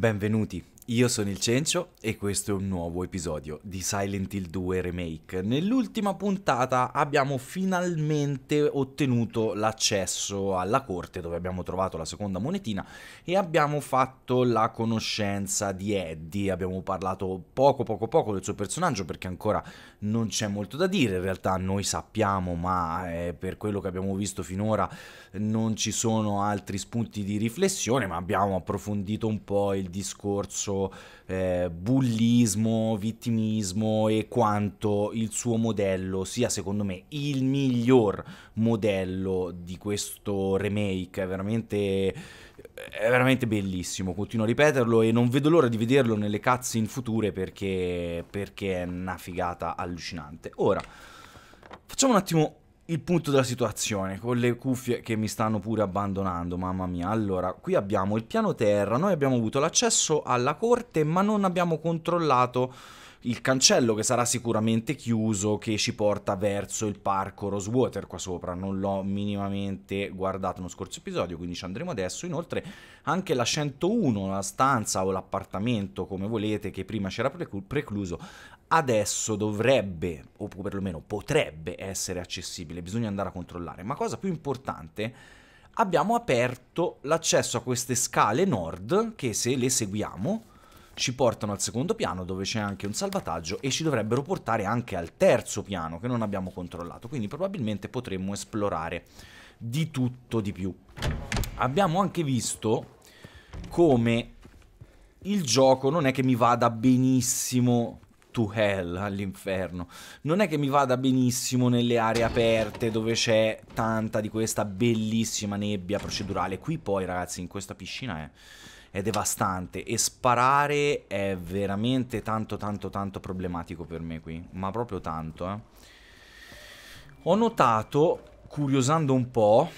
Benvenuti io sono il Cencio e questo è un nuovo episodio di Silent Hill 2 Remake. Nell'ultima puntata abbiamo finalmente ottenuto l'accesso alla corte dove abbiamo trovato la seconda monetina e abbiamo fatto la conoscenza di Eddie. Abbiamo parlato poco poco poco del suo personaggio perché ancora non c'è molto da dire. In realtà noi sappiamo, ma eh, per quello che abbiamo visto finora non ci sono altri spunti di riflessione, ma abbiamo approfondito un po' il discorso eh, bullismo, vittimismo e quanto il suo modello sia secondo me il miglior modello di questo remake, è veramente è veramente bellissimo, continuo a ripeterlo e non vedo l'ora di vederlo nelle cazze in future perché, perché è una figata allucinante. Ora, facciamo un attimo il punto della situazione, con le cuffie che mi stanno pure abbandonando, mamma mia. Allora, qui abbiamo il piano terra, noi abbiamo avuto l'accesso alla corte, ma non abbiamo controllato il cancello che sarà sicuramente chiuso che ci porta verso il parco Rosewater qua sopra, non l'ho minimamente guardato nello scorso episodio, quindi ci andremo adesso. Inoltre anche la 101, la stanza o l'appartamento, come volete, che prima c'era precluso, adesso dovrebbe, o perlomeno potrebbe essere accessibile, bisogna andare a controllare. Ma cosa più importante, abbiamo aperto l'accesso a queste scale nord che se le seguiamo ci portano al secondo piano dove c'è anche un salvataggio e ci dovrebbero portare anche al terzo piano che non abbiamo controllato, quindi probabilmente potremmo esplorare di tutto di più. Abbiamo anche visto come il gioco non è che mi vada benissimo to hell, all'inferno. Non è che mi vada benissimo nelle aree aperte dove c'è tanta di questa bellissima nebbia procedurale. Qui poi, ragazzi, in questa piscina è, è devastante e sparare è veramente tanto, tanto, tanto problematico per me qui. Ma proprio tanto, eh. Ho notato, curiosando un po',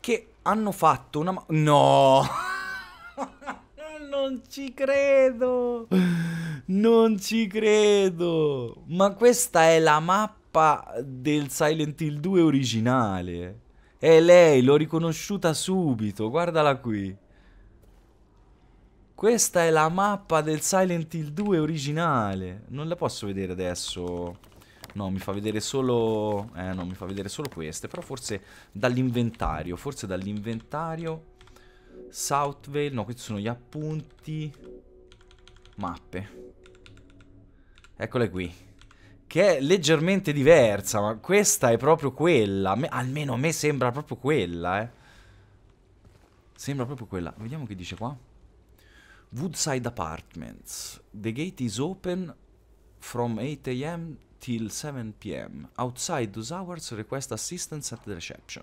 che hanno fatto una... No! non ci credo! Non ci credo. Ma questa è la mappa del Silent Hill 2 originale. È lei, l'ho riconosciuta subito. Guardala qui. Questa è la mappa del Silent Hill 2 originale. Non la posso vedere adesso. No, mi fa vedere solo... Eh, no, mi fa vedere solo queste. Però forse dall'inventario. Forse dall'inventario... Southvale. No, questi sono gli appunti. Mappe. Eccole qui. Che è leggermente diversa, ma questa è proprio quella. almeno a me sembra proprio quella, eh. Sembra proprio quella. Vediamo che dice qua. Woodside Apartments. The gate is open from 8 a.m. till 7 p.m. Outside those hours request assistance at the reception.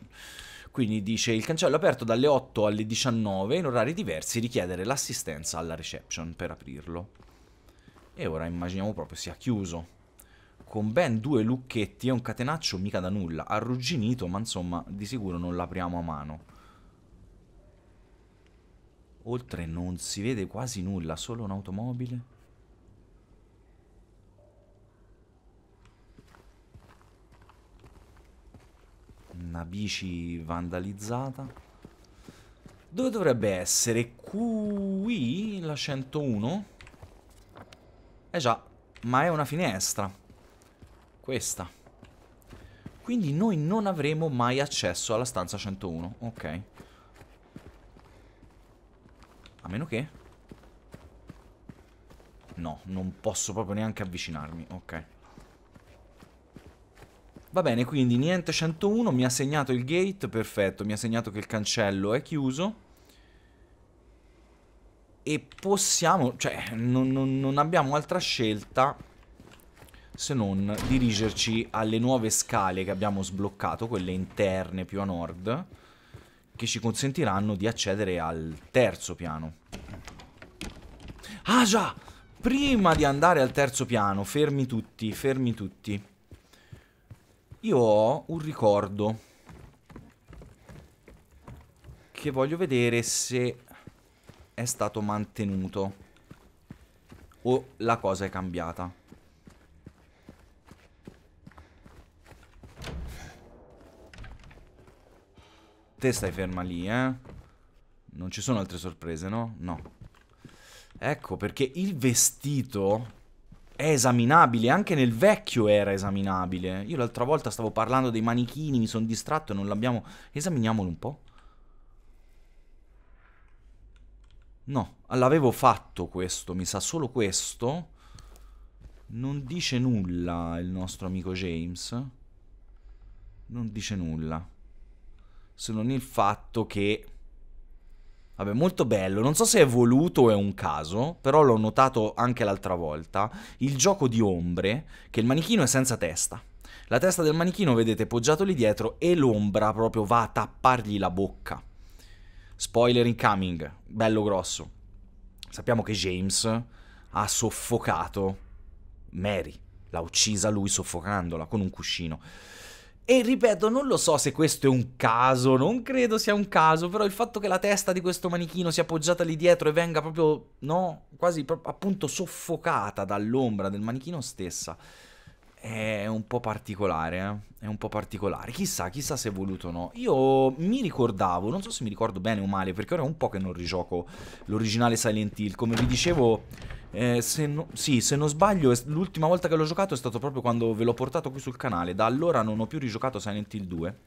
Quindi dice il cancello è aperto dalle 8 alle 19 in orari diversi richiedere l'assistenza alla reception per aprirlo. E ora immaginiamo proprio sia chiuso. Con ben due lucchetti e un catenaccio mica da nulla, arrugginito, ma insomma di sicuro non l'apriamo a mano. Oltre non si vede quasi nulla, solo un'automobile. Una bici vandalizzata. Dove dovrebbe essere? Qui la 101? Eh già, ma è una finestra. Questa. Quindi noi non avremo mai accesso alla stanza 101. Ok. A meno che... No, non posso proprio neanche avvicinarmi. Ok. Va bene, quindi niente 101, mi ha segnato il gate, perfetto, mi ha segnato che il cancello è chiuso e possiamo, cioè non, non, non abbiamo altra scelta se non dirigerci alle nuove scale che abbiamo sbloccato, quelle interne più a nord, che ci consentiranno di accedere al terzo piano. Ah già! Prima di andare al terzo piano, fermi tutti, fermi tutti. Io ho un ricordo. Che voglio vedere se è stato mantenuto o la cosa è cambiata. Te stai ferma lì, eh? Non ci sono altre sorprese, no? No. Ecco, perché il vestito è esaminabile, anche nel vecchio era esaminabile. Io l'altra volta stavo parlando dei manichini, mi sono distratto e non l'abbiamo... Esaminiamolo un po'. No, l'avevo fatto questo, mi sa solo questo. Non dice nulla il nostro amico James. Non dice nulla. Se non il fatto che... Vabbè, molto bello. Non so se è voluto o è un caso, però l'ho notato anche l'altra volta. Il gioco di ombre, che il manichino è senza testa. La testa del manichino vedete poggiato lì dietro e l'ombra proprio va a tappargli la bocca. Spoiler incoming, bello grosso. Sappiamo che James ha soffocato Mary, l'ha uccisa lui soffocandola con un cuscino. E ripeto, non lo so se questo è un caso, non credo sia un caso, però il fatto che la testa di questo manichino sia appoggiata lì dietro e venga proprio, no, quasi appunto soffocata dall'ombra del manichino stessa è un po' particolare, eh? è un po' particolare. Chissà, chissà se è voluto o no. Io mi ricordavo, non so se mi ricordo bene o male, perché ora è un po' che non rigioco l'originale Silent Hill. Come vi dicevo, eh, se no, sì, se non sbaglio, l'ultima volta che l'ho giocato è stato proprio quando ve l'ho portato qui sul canale. Da allora non ho più rigiocato Silent Hill 2.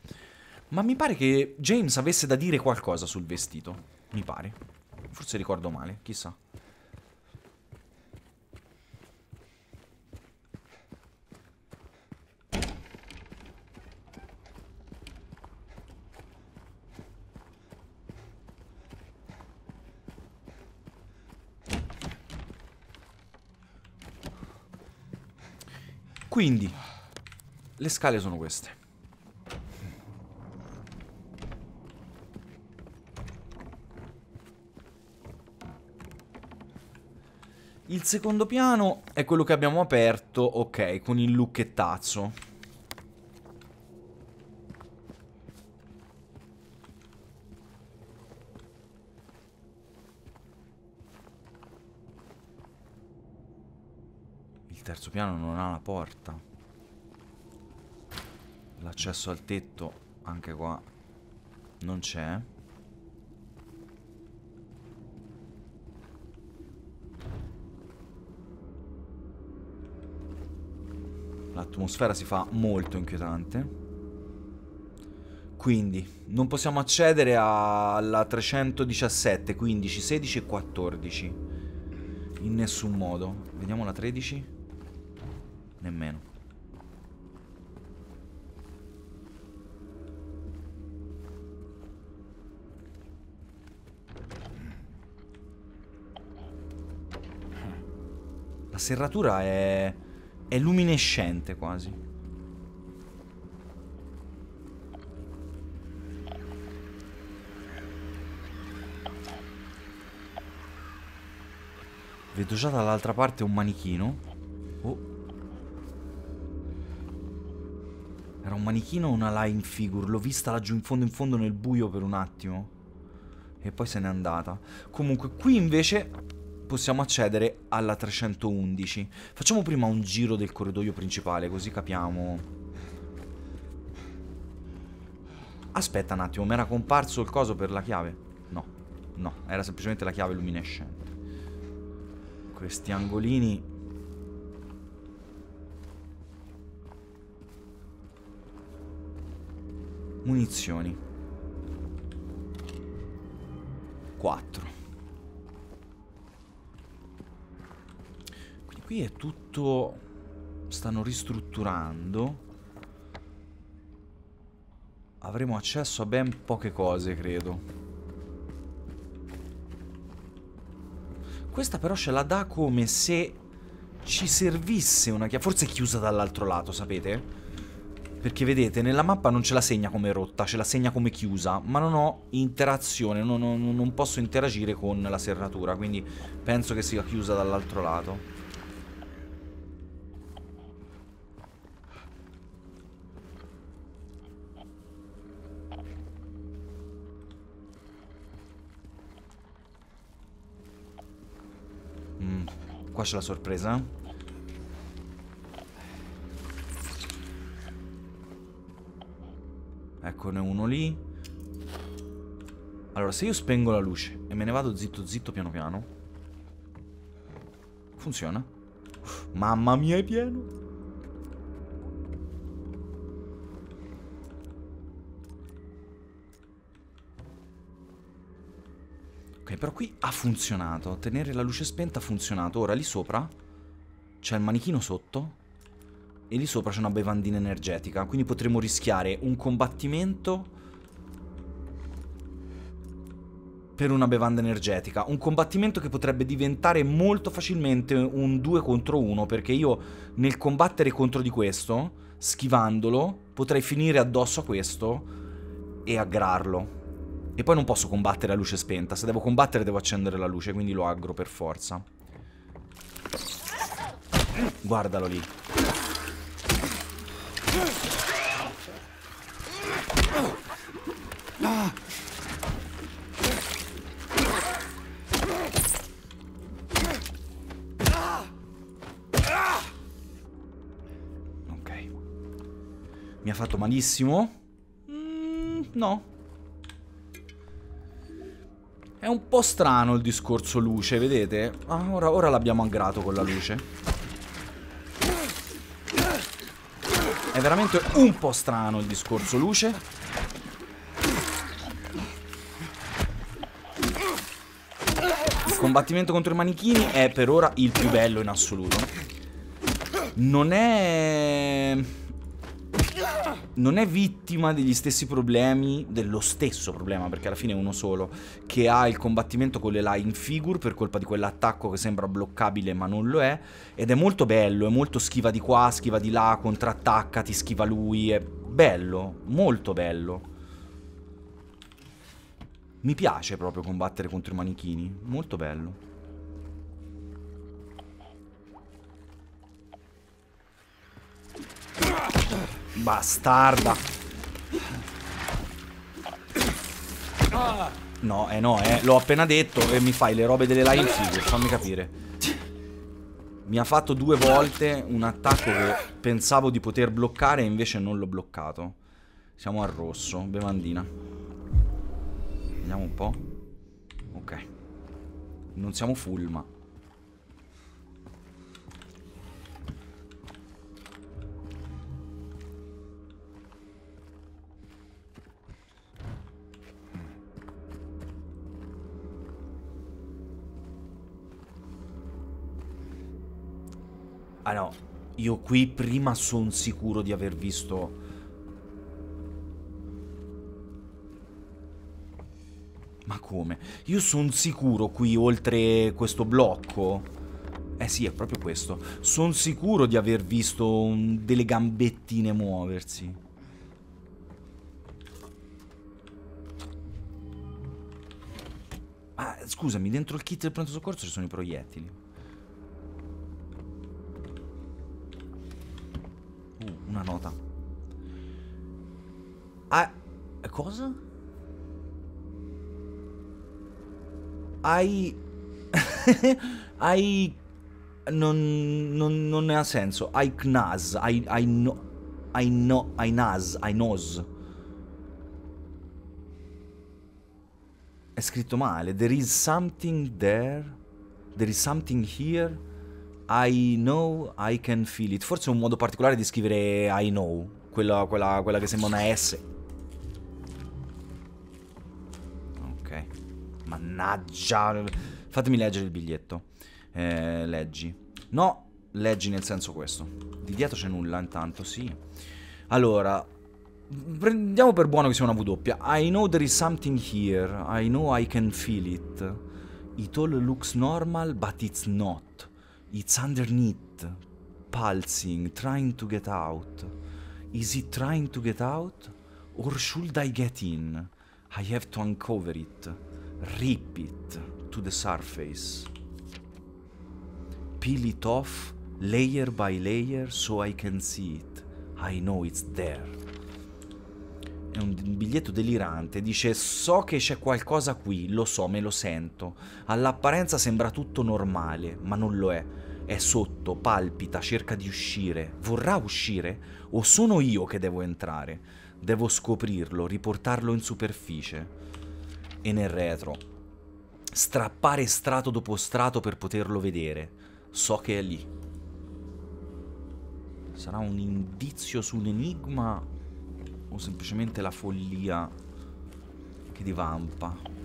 Ma mi pare che James avesse da dire qualcosa sul vestito. Mi pare. Forse ricordo male, chissà. Quindi, le scale sono queste. Il secondo piano è quello che abbiamo aperto, ok, con il lucchettazzo. Questo piano non ha la porta. L'accesso al tetto, anche qua, non c'è. L'atmosfera si fa molto inquietante. Quindi non possiamo accedere alla 317, 15, 16 e 14. In nessun modo. Vediamo la 13 nemmeno. La serratura è... è luminescente quasi. Vedo già dall'altra parte un manichino un manichino o una line figure? L'ho vista laggiù in fondo in fondo nel buio per un attimo. E poi se n'è andata. Comunque, qui invece possiamo accedere alla 311. Facciamo prima un giro del corridoio principale, così capiamo... Aspetta un attimo, mi era comparso il coso per la chiave? No, no, era semplicemente la chiave luminescente. Questi angolini Munizioni 4 Quindi qui è tutto Stanno ristrutturando Avremo accesso a ben poche cose credo Questa però ce la dà come se ci servisse una chiave. Forse è chiusa dall'altro lato, sapete? Perché vedete, nella mappa non ce la segna come rotta, ce la segna come chiusa, ma non ho interazione, non, non, non posso interagire con la serratura, quindi penso che sia chiusa dall'altro lato. Mm, qua c'è la sorpresa, Eccone uno lì. Allora, se io spengo la luce e me ne vado zitto zitto piano piano... Funziona. Mamma mia, è pieno. Ok, però qui ha funzionato. Tenere la luce spenta ha funzionato. Ora lì sopra c'è il manichino sotto e lì sopra c'è una bevandina energetica, quindi potremmo rischiare un combattimento per una bevanda energetica. Un combattimento che potrebbe diventare molto facilmente un 2 contro 1, perché io nel combattere contro di questo, schivandolo, potrei finire addosso a questo e aggrarlo. E poi non posso combattere a luce spenta, se devo combattere devo accendere la luce, quindi lo aggro per forza. Guardalo lì. Ok. Mi ha fatto malissimo? Mm, no. È un po' strano il discorso luce, vedete? Ah, ora, ora l'abbiamo aggrato con la luce. È veramente un po' strano il discorso luce. Il combattimento contro i manichini è per ora il più bello in assoluto. Non è non è vittima degli stessi problemi, dello stesso problema, perché alla fine è uno solo, che ha il combattimento con le line figure per colpa di quell'attacco che sembra bloccabile ma non lo è, ed è molto bello, è molto schiva di qua, schiva di là, contrattacca, ti schiva lui, è bello, molto bello. Mi piace proprio combattere contro i manichini, molto bello. Bastarda. No, eh no, eh. L'ho appena detto e mi fai le robe delle lion figure, fammi capire. Mi ha fatto due volte un attacco che pensavo di poter bloccare e invece non l'ho bloccato. Siamo al rosso, bevandina. Vediamo un po'. Ok. Non siamo full, ma... Ah no, io qui prima sono sicuro di aver visto... Ma come? Io sono sicuro qui, oltre questo blocco... Eh sì, è proprio questo. Sono sicuro di aver visto un... delle gambettine muoversi. Ah, scusami, dentro il kit del pronto soccorso ci sono i proiettili. una nota. Ah, cosa? Hai... hai... Non, non, non, ha senso. Hai Knaz, hai, hai no... Hai no... Hai Naz, hai Noz. È scritto male. There is something there. There is something here. I know I can feel it. Forse è un modo particolare di scrivere I know. Quella, quella, quella che sembra una S. Ok. Mannaggia. Fatemi leggere il biglietto. Eh, leggi. No, leggi nel senso questo. Di dietro c'è nulla intanto, sì. Allora, prendiamo per buono che sia una W. I know there is something here. I know I can feel it. It all looks normal, but it's not. It's underneath, pulsing, trying to get out. Is it trying to get out? Or should I get in? I have to uncover it, rip it to the surface. Peel it off layer by layer so I can see it. I know it's there. È un biglietto delirante, dice so che c'è qualcosa qui, lo so, me lo sento. All'apparenza sembra tutto normale, ma non lo è è sotto, palpita, cerca di uscire. Vorrà uscire? O sono io che devo entrare? Devo scoprirlo, riportarlo in superficie. E nel retro. Strappare strato dopo strato per poterlo vedere. So che è lì. Sarà un indizio su un enigma o semplicemente la follia che divampa?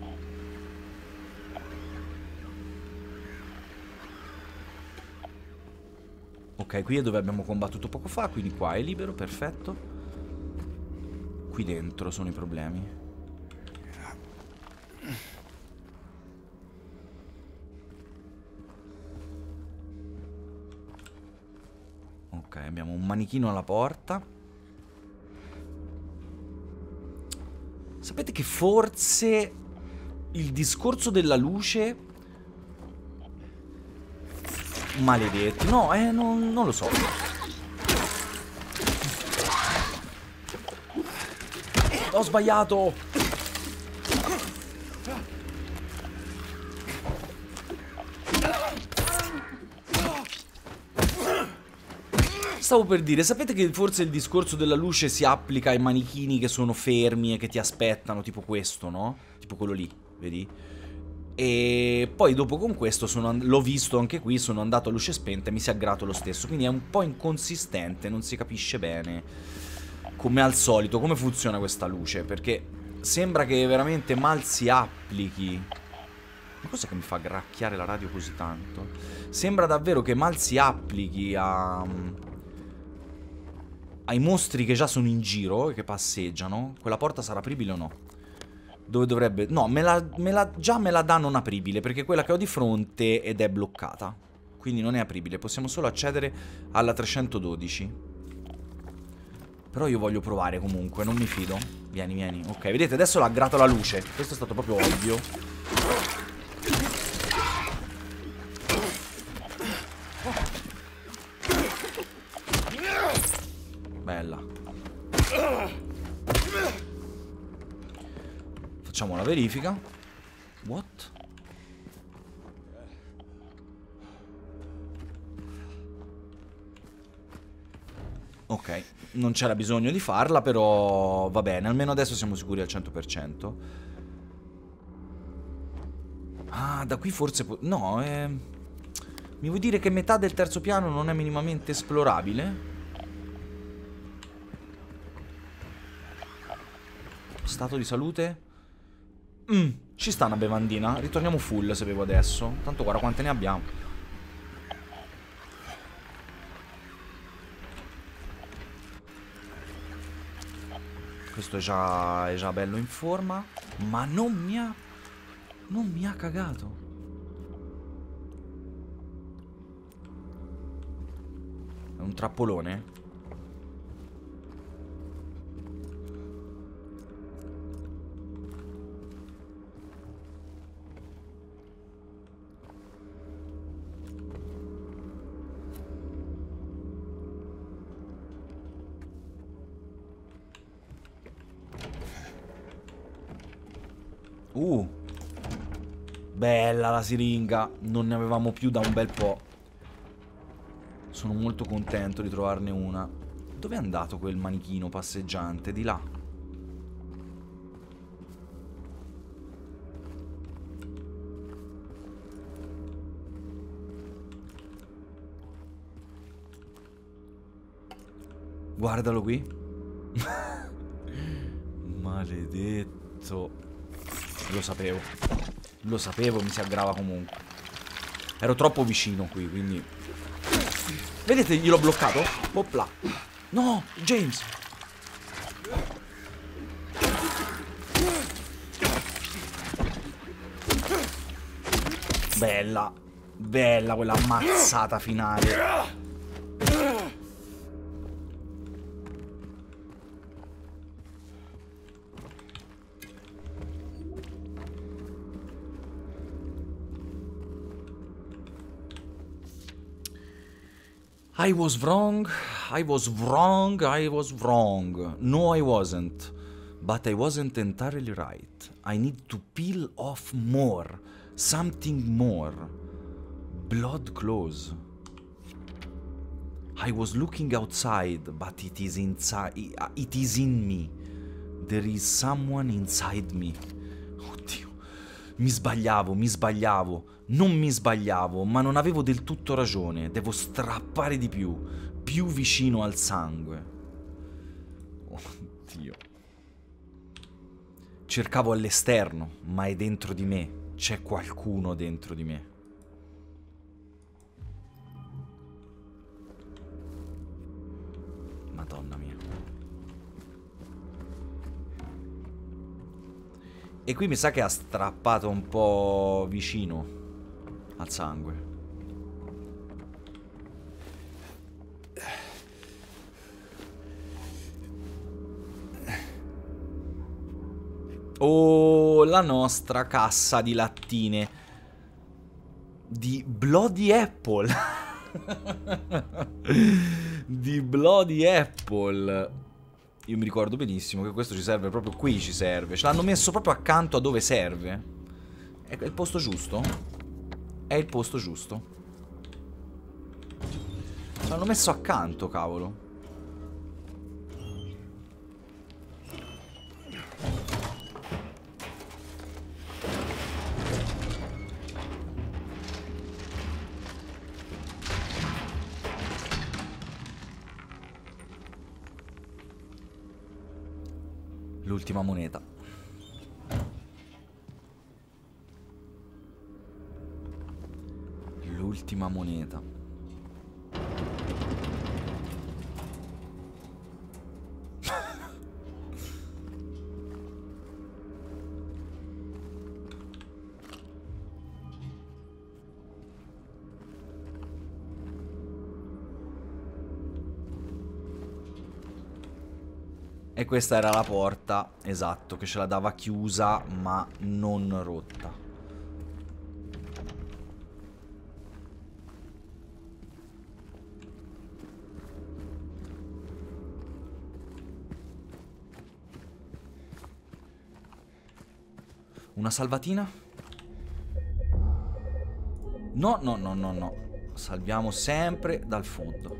Ok, qui è dove abbiamo combattuto poco fa, quindi qua è libero, perfetto. Qui dentro sono i problemi. Ok, abbiamo un manichino alla porta. Sapete che forse il discorso della luce Maledetti. No, eh, non, non lo so. Ho sbagliato! Stavo per dire, sapete che forse il discorso della luce si applica ai manichini che sono fermi e che ti aspettano, tipo questo, no? Tipo quello lì, vedi? e poi dopo con questo l'ho visto anche qui, sono andato a luce spenta e mi si è aggrato lo stesso, quindi è un po' inconsistente, non si capisce bene come al solito, come funziona questa luce, perché sembra che veramente mal si applichi. Ma cosa che mi fa gracchiare la radio così tanto? Sembra davvero che mal si applichi a... Mm, ai mostri che già sono in giro e che passeggiano. Quella porta sarà apribile o no? Dove dovrebbe... No, me la, me la, già me la dà non apribile, perché quella che ho di fronte ed è bloccata. Quindi non è apribile, possiamo solo accedere alla 312. Però io voglio provare comunque, non mi fido. Vieni, vieni. Ok, vedete, adesso l'ha aggrato la luce. Questo è stato proprio ovvio. Facciamo la verifica. What? Ok, non c'era bisogno di farla, però va bene, almeno adesso siamo sicuri al 100%. Ah, da qui forse... No, eh... Mi vuoi dire che metà del terzo piano non è minimamente esplorabile? Stato di salute? Mm, ci sta una bevandina? Ritorniamo full, se bevo adesso. Tanto guarda quante ne abbiamo. Questo è già, è già bello in forma. Ma non mi ha... Non mi ha cagato. È un trappolone? Uh. Bella la siringa. Non ne avevamo più da un bel po'. Sono molto contento di trovarne una. Dove è andato quel manichino passeggiante? Di là. Guardalo qui. Maledetto. Lo sapevo. Lo sapevo, mi si aggrava comunque. Ero troppo vicino qui, quindi... Vedete, gliel'ho bloccato? Opla. No, James. Bella. Bella quella ammazzata finale. I was wrong, I was wrong, I was wrong. No, I wasn't. But I wasn't entirely right. I need to peel off more, something more. Blood clothes. I was looking outside, but it is inside. It is in me. There is someone inside me. Oddio, mi sbagliavo, mi sbagliavo. Non mi sbagliavo, ma non avevo del tutto ragione. Devo strappare di più, più vicino al sangue. Oddio. Oh, Cercavo all'esterno, ma è dentro di me. C'è qualcuno dentro di me. Madonna mia. E qui mi sa che ha strappato un po' vicino al sangue. Oh, la nostra cassa di lattine. Di Bloody Apple. di Bloody Apple. Io mi ricordo benissimo che questo ci serve proprio qui, ci serve. Ce l'hanno messo proprio accanto a dove serve. È il posto giusto? È il posto giusto. L'hanno messo accanto, cavolo. L'ultima moneta. l'ultima moneta. E questa era la porta, esatto, che ce la dava chiusa ma non rotta. Una salvatina? No, no, no, no, no. Salviamo sempre dal fondo.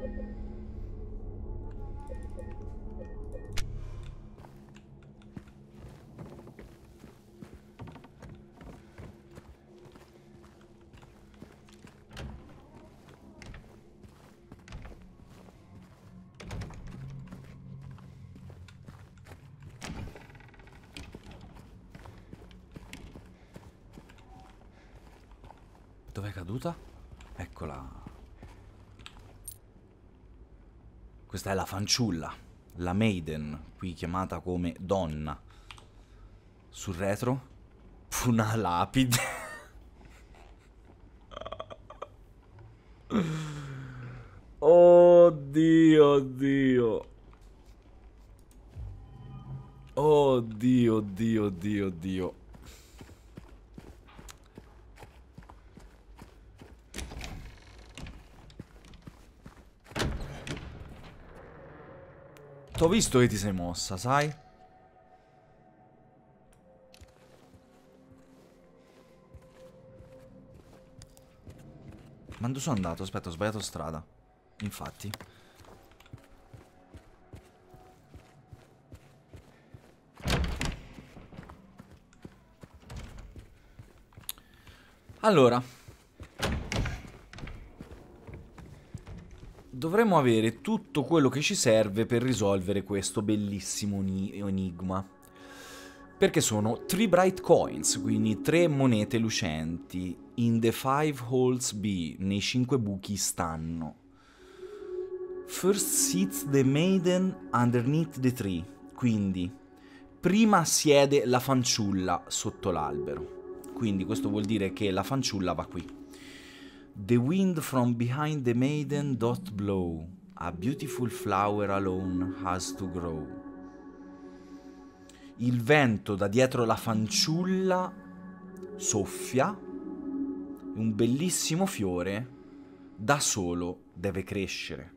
Questa è la fanciulla, la maiden, qui chiamata come donna. Sul retro una lapide. oddio, oddio. Oddio, oddio, oddio, oddio. T'ho visto che ti sei mossa, sai? Ma dove sono andato? Aspetta, ho sbagliato strada. Infatti. Allora dovremmo avere tutto quello che ci serve per risolvere questo bellissimo enigma. Perché sono 3 bright coins, quindi 3 monete lucenti, in the five holes B, nei 5 buchi stanno. First sits the maiden underneath the tree, quindi prima siede la fanciulla sotto l'albero. Quindi questo vuol dire che la fanciulla va qui. The wind from behind the maiden doth blow, a beautiful flower alone has to grow. Il vento da dietro la fanciulla soffia, un bellissimo fiore da solo deve crescere.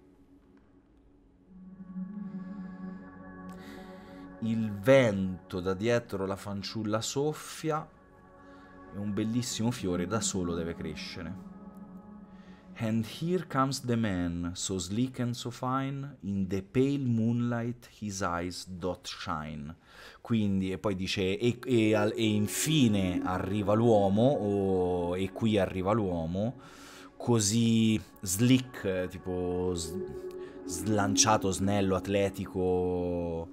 Il vento da dietro la fanciulla soffia, e un bellissimo fiore da solo deve crescere. And here comes the man, so sleek and so fine, in the pale moonlight his eyes dot shine. Quindi, e poi dice, e, e, e infine arriva l'uomo, o e qui arriva l'uomo, così slick, tipo slanciato, snello, atletico,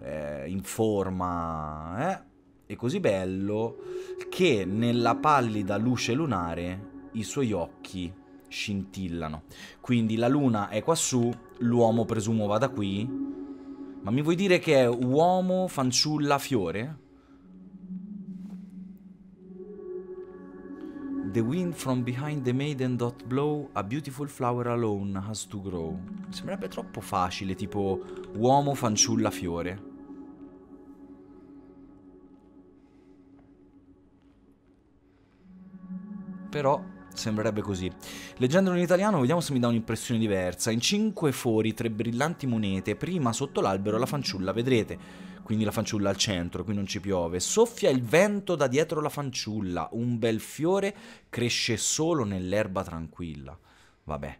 eh, in forma, eh? E così bello che nella pallida luce lunare i suoi occhi scintillano. Quindi la luna è quassù, l'uomo presumo vada qui. Ma mi vuoi dire che è uomo, fanciulla, fiore? The wind from behind the maiden dot blow, a beautiful flower alone has to grow. Sembrerebbe troppo facile, tipo uomo, fanciulla, fiore. Però Sembrerebbe così. Leggendolo in italiano, vediamo se mi dà un'impressione diversa. In cinque fori tre brillanti monete, prima sotto l'albero la fanciulla vedrete. Quindi la fanciulla al centro, qui non ci piove. Soffia il vento da dietro la fanciulla, un bel fiore cresce solo nell'erba tranquilla. Vabbè.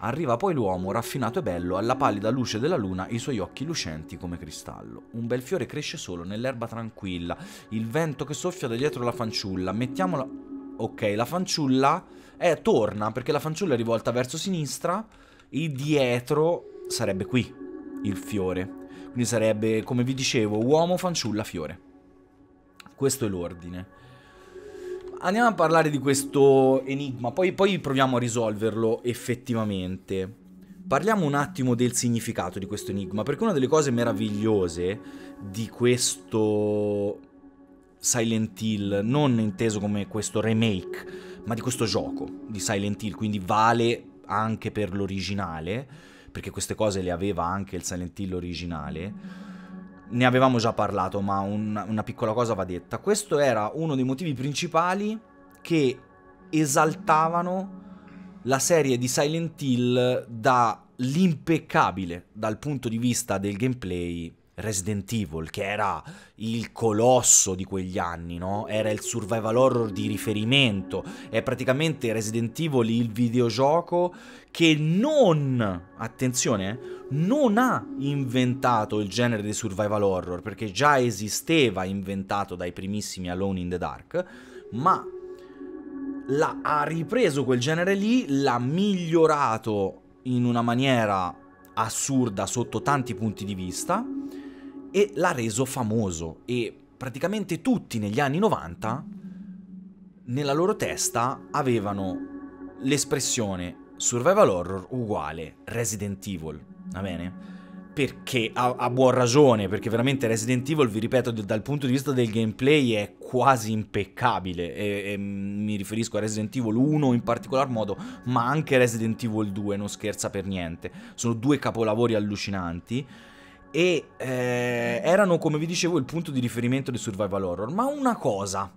Arriva poi l'uomo, raffinato e bello, alla pallida luce della luna, i suoi occhi lucenti come cristallo. Un bel fiore cresce solo nell'erba tranquilla, il vento che soffia da dietro la fanciulla. Mettiamola Ok, la fanciulla eh, torna perché la fanciulla è rivolta verso sinistra e dietro sarebbe qui il fiore. Quindi sarebbe, come vi dicevo, uomo, fanciulla, fiore. Questo è l'ordine. Andiamo a parlare di questo enigma, poi, poi proviamo a risolverlo effettivamente. Parliamo un attimo del significato di questo enigma, perché una delle cose meravigliose di questo Silent Hill, non inteso come questo remake, ma di questo gioco di Silent Hill, quindi vale anche per l'originale, perché queste cose le aveva anche il Silent Hill originale. Ne avevamo già parlato, ma un, una piccola cosa va detta. Questo era uno dei motivi principali che esaltavano la serie di Silent Hill dall'impeccabile dal punto di vista del gameplay Resident Evil, che era il colosso di quegli anni, no? Era il survival horror di riferimento. È praticamente Resident Evil il videogioco che non, attenzione, eh, non ha inventato il genere di survival horror, perché già esisteva inventato dai primissimi Alone in the Dark, ma la, ha ripreso quel genere lì, l'ha migliorato in una maniera assurda sotto tanti punti di vista e l'ha reso famoso e praticamente tutti negli anni 90 nella loro testa avevano l'espressione survival horror uguale Resident Evil, va bene? Perché a, a buon ragione, perché veramente Resident Evil, vi ripeto, dal punto di vista del gameplay è quasi impeccabile. E, e, mi riferisco a Resident Evil 1 in particolar modo, ma anche Resident Evil 2, non scherza per niente. Sono due capolavori allucinanti e eh, erano, come vi dicevo, il punto di riferimento di survival horror. Ma una cosa,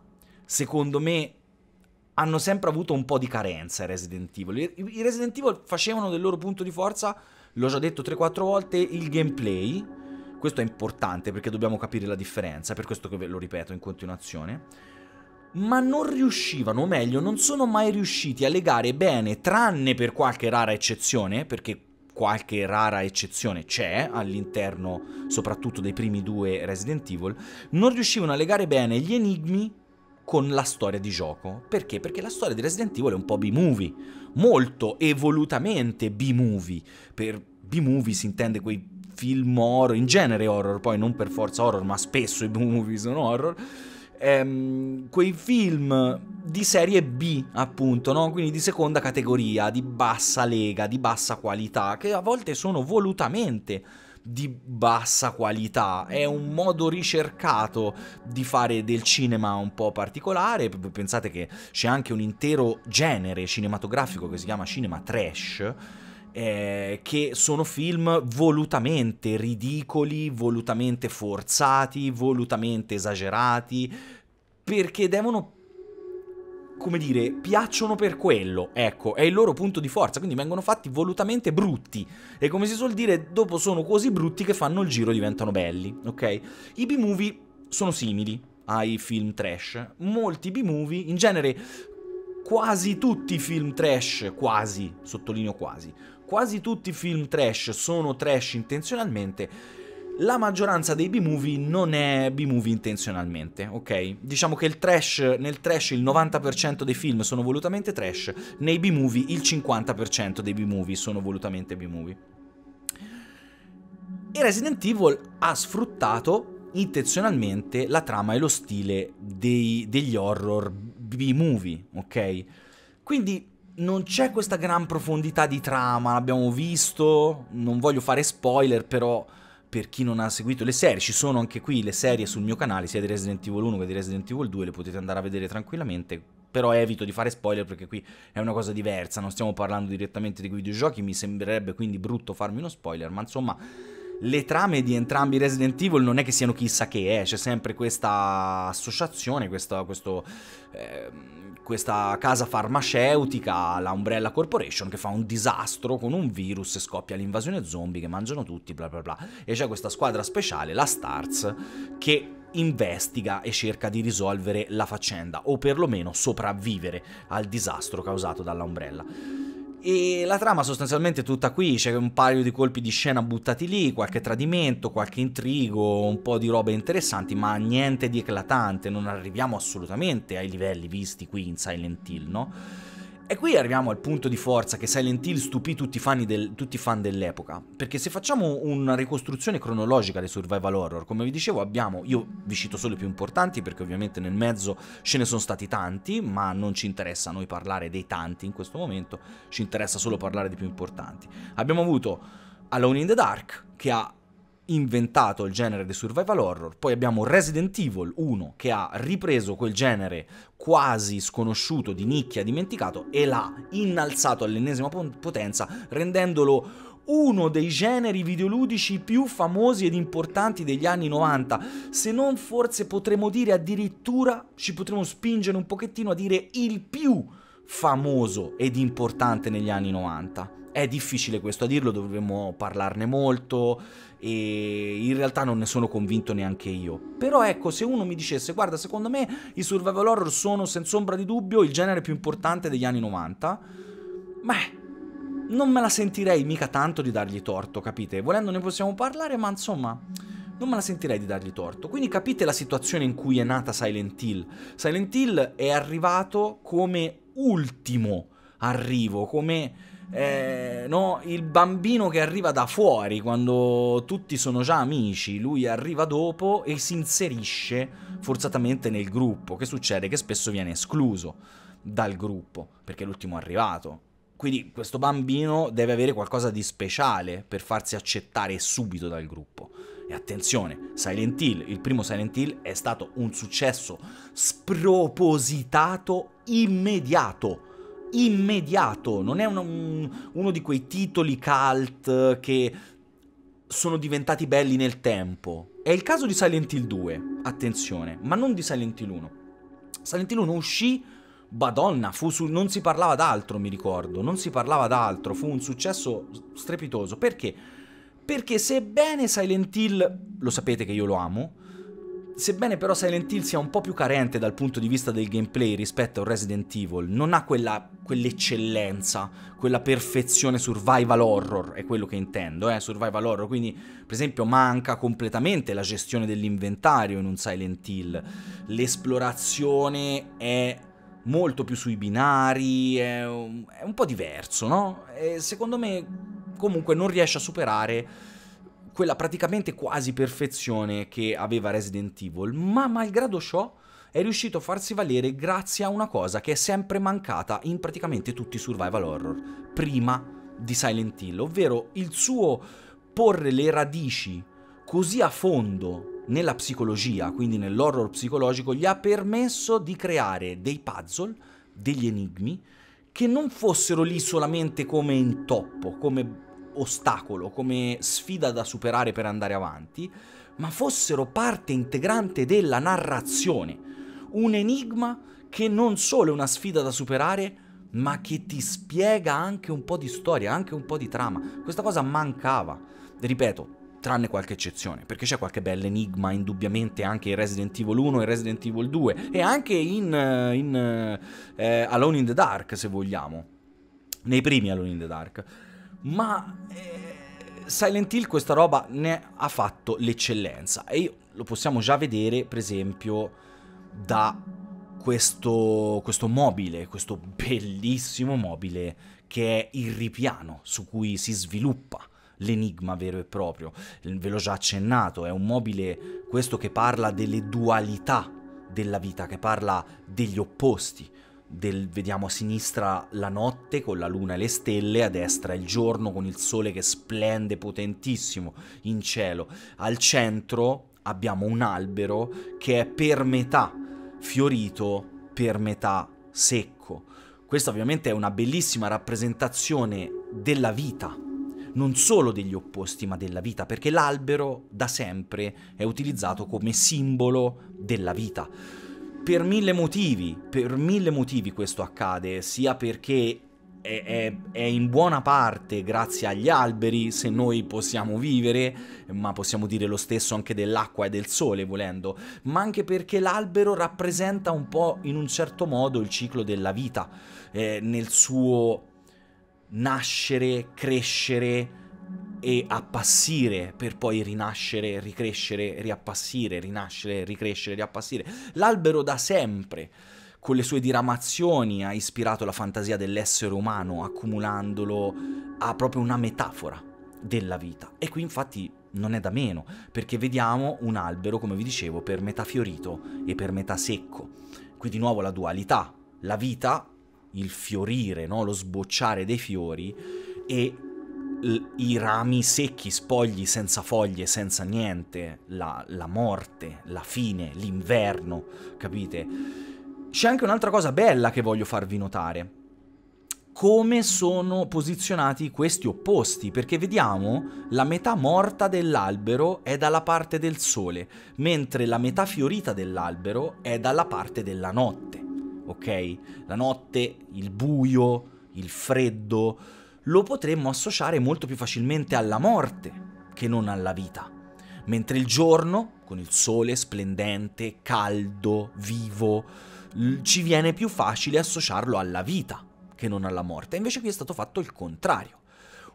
secondo me, hanno sempre avuto un po' di carenza i Resident Evil. I Resident Evil facevano del loro punto di forza, l'ho già detto 3-4 volte, il gameplay. Questo è importante perché dobbiamo capire la differenza, per questo che ve lo ripeto in continuazione ma non riuscivano, o meglio, non sono mai riusciti a legare bene, tranne per qualche rara eccezione, perché qualche rara eccezione c'è all'interno soprattutto dei primi due Resident Evil, non riuscivano a legare bene gli enigmi con la storia di gioco. Perché? Perché la storia di Resident Evil è un po' B-movie, molto evolutamente B-movie. Per B-movie si intende quei film horror, in genere horror, poi non per forza horror, ma spesso i B-movie sono horror ehm, quei film di serie B, appunto, no? quindi di seconda categoria, di bassa lega, di bassa qualità, che a volte sono volutamente di bassa qualità, è un modo ricercato di fare del cinema un po' particolare, pensate che c'è anche un intero genere cinematografico che si chiama cinema trash, eh, che sono film volutamente ridicoli, volutamente forzati, volutamente esagerati, perché devono come dire, piacciono per quello, ecco, è il loro punto di forza, quindi vengono fatti volutamente brutti e come si suol dire, dopo sono così brutti che fanno il giro e diventano belli, ok? I B-movie sono simili ai film trash, molti B-movie, in genere quasi tutti i film trash, quasi, sottolineo quasi, quasi tutti i film trash sono trash intenzionalmente, la maggioranza dei B-movie non è B-movie intenzionalmente, ok? Diciamo che trash, nel trash il 90% dei film sono volutamente trash, nei B-movie il 50% dei B-movie sono volutamente B-movie. E Resident Evil ha sfruttato intenzionalmente la trama e lo stile dei, degli horror B-movie, ok? Quindi non c'è questa gran profondità di trama, l'abbiamo visto, non voglio fare spoiler però per chi non ha seguito le serie, ci sono anche qui le serie sul mio canale, sia di Resident Evil 1 che di Resident Evil 2, le potete andare a vedere tranquillamente, però evito di fare spoiler perché qui è una cosa diversa, non stiamo parlando direttamente di videogiochi, mi sembrerebbe quindi brutto farmi uno spoiler, ma insomma le trame di entrambi Resident Evil non è che siano chissà che, eh, c'è sempre questa associazione, questa, questo... Eh, questa casa farmaceutica, la Umbrella Corporation, che fa un disastro con un virus e scoppia l'invasione zombie che mangiano tutti, bla bla bla. E c'è questa squadra speciale, la Stars, che investiga e cerca di risolvere la faccenda, o perlomeno sopravvivere al disastro causato dalla Umbrella. E la trama sostanzialmente è tutta qui, c'è un paio di colpi di scena buttati lì, qualche tradimento, qualche intrigo, un po' di robe interessanti, ma niente di eclatante, non arriviamo assolutamente ai livelli visti qui in Silent Hill, no? E qui arriviamo al punto di forza che Silent Hill stupì tutti i, del, tutti i fan dell'epoca, perché se facciamo una ricostruzione cronologica dei survival horror, come vi dicevo abbiamo, io vi cito solo i più importanti perché ovviamente nel mezzo ce ne sono stati tanti, ma non ci interessa a noi parlare dei tanti in questo momento, ci interessa solo parlare dei più importanti. Abbiamo avuto Alone in the Dark, che ha inventato il genere di survival horror, poi abbiamo Resident Evil 1 che ha ripreso quel genere quasi sconosciuto di nicchia, dimenticato e l'ha innalzato all'ennesima potenza rendendolo uno dei generi videoludici più famosi ed importanti degli anni 90, se non forse potremmo dire addirittura ci potremmo spingere un pochettino a dire il più famoso ed importante negli anni 90. È difficile questo a dirlo, dovremmo parlarne molto, e in realtà non ne sono convinto neanche io. Però ecco, se uno mi dicesse, guarda, secondo me i survival horror sono senza ombra di dubbio il genere più importante degli anni 90, beh, non me la sentirei mica tanto di dargli torto, capite? Volendo ne possiamo parlare, ma insomma, non me la sentirei di dargli torto. Quindi capite la situazione in cui è nata Silent Hill. Silent Hill è arrivato come ultimo arrivo, come eh, no? il bambino che arriva da fuori quando tutti sono già amici, lui arriva dopo e si inserisce forzatamente nel gruppo, che succede che spesso viene escluso dal gruppo perché è l'ultimo arrivato. Quindi questo bambino deve avere qualcosa di speciale per farsi accettare subito dal gruppo. E attenzione, Silent Hill, il primo Silent Hill è stato un successo spropositato immediato immediato, non è un, un, uno di quei titoli cult che sono diventati belli nel tempo. È il caso di Silent Hill 2, attenzione, ma non di Silent Hill 1. Silent Hill 1 uscì, badonna, su, non si parlava d'altro, mi ricordo, non si parlava d'altro, fu un successo strepitoso. Perché? Perché sebbene Silent Hill, lo sapete che io lo amo, Sebbene però Silent Hill sia un po' più carente dal punto di vista del gameplay rispetto a Resident Evil, non ha quella, quell'eccellenza, quella perfezione survival horror, è quello che intendo, eh, survival horror, quindi per esempio manca completamente la gestione dell'inventario in un Silent Hill, l'esplorazione è molto più sui binari, è un, è un po' diverso, no? E secondo me comunque non riesce a superare quella praticamente quasi perfezione che aveva Resident Evil, ma malgrado ciò è riuscito a farsi valere grazie a una cosa che è sempre mancata in praticamente tutti i survival horror, prima di Silent Hill, ovvero il suo porre le radici così a fondo nella psicologia, quindi nell'horror psicologico, gli ha permesso di creare dei puzzle, degli enigmi, che non fossero lì solamente come intoppo, come ostacolo, come sfida da superare per andare avanti, ma fossero parte integrante della narrazione, un enigma che non solo è una sfida da superare, ma che ti spiega anche un po' di storia, anche un po' di trama. Questa cosa mancava, ripeto, tranne qualche eccezione, perché c'è qualche bel enigma indubbiamente anche in Resident Evil 1 e Resident Evil 2 e anche in, in eh, Alone in the Dark se vogliamo, nei primi Alone in the Dark ma eh, Silent Hill questa roba ne ha fatto l'eccellenza e io, lo possiamo già vedere per esempio da questo, questo mobile, questo bellissimo mobile che è il ripiano su cui si sviluppa l'enigma vero e proprio. Ve l'ho già accennato, è un mobile questo che parla delle dualità della vita, che parla degli opposti, del, vediamo a sinistra la notte con la luna e le stelle, a destra il giorno con il sole che splende potentissimo in cielo. Al centro abbiamo un albero che è per metà fiorito, per metà secco. Questa ovviamente è una bellissima rappresentazione della vita, non solo degli opposti, ma della vita, perché l'albero da sempre è utilizzato come simbolo della vita per mille motivi, per mille motivi questo accade, sia perché è, è, è, in buona parte grazie agli alberi se noi possiamo vivere, ma possiamo dire lo stesso anche dell'acqua e del sole volendo, ma anche perché l'albero rappresenta un po' in un certo modo il ciclo della vita, eh, nel suo nascere, crescere, e appassire per poi rinascere, ricrescere, riappassire, rinascere, ricrescere, riappassire. L'albero da sempre con le sue diramazioni ha ispirato la fantasia dell'essere umano, accumulandolo a proprio una metafora della vita. E qui infatti non è da meno, perché vediamo un albero, come vi dicevo, per metà fiorito e per metà secco. Qui di nuovo la dualità, la vita, il fiorire, no? lo sbocciare dei fiori e i rami secchi, spogli, senza foglie, senza niente, la, la morte, la fine, l'inverno, capite? C'è anche un'altra cosa bella che voglio farvi notare. Come sono posizionati questi opposti? Perché vediamo la metà morta dell'albero è dalla parte del sole, mentre la metà fiorita dell'albero è dalla parte della notte. Ok? La notte, il buio, il freddo, lo potremmo associare molto più facilmente alla morte che non alla vita, mentre il giorno, con il sole splendente, caldo, vivo, ci viene più facile associarlo alla vita che non alla morte. Invece qui è stato fatto il contrario.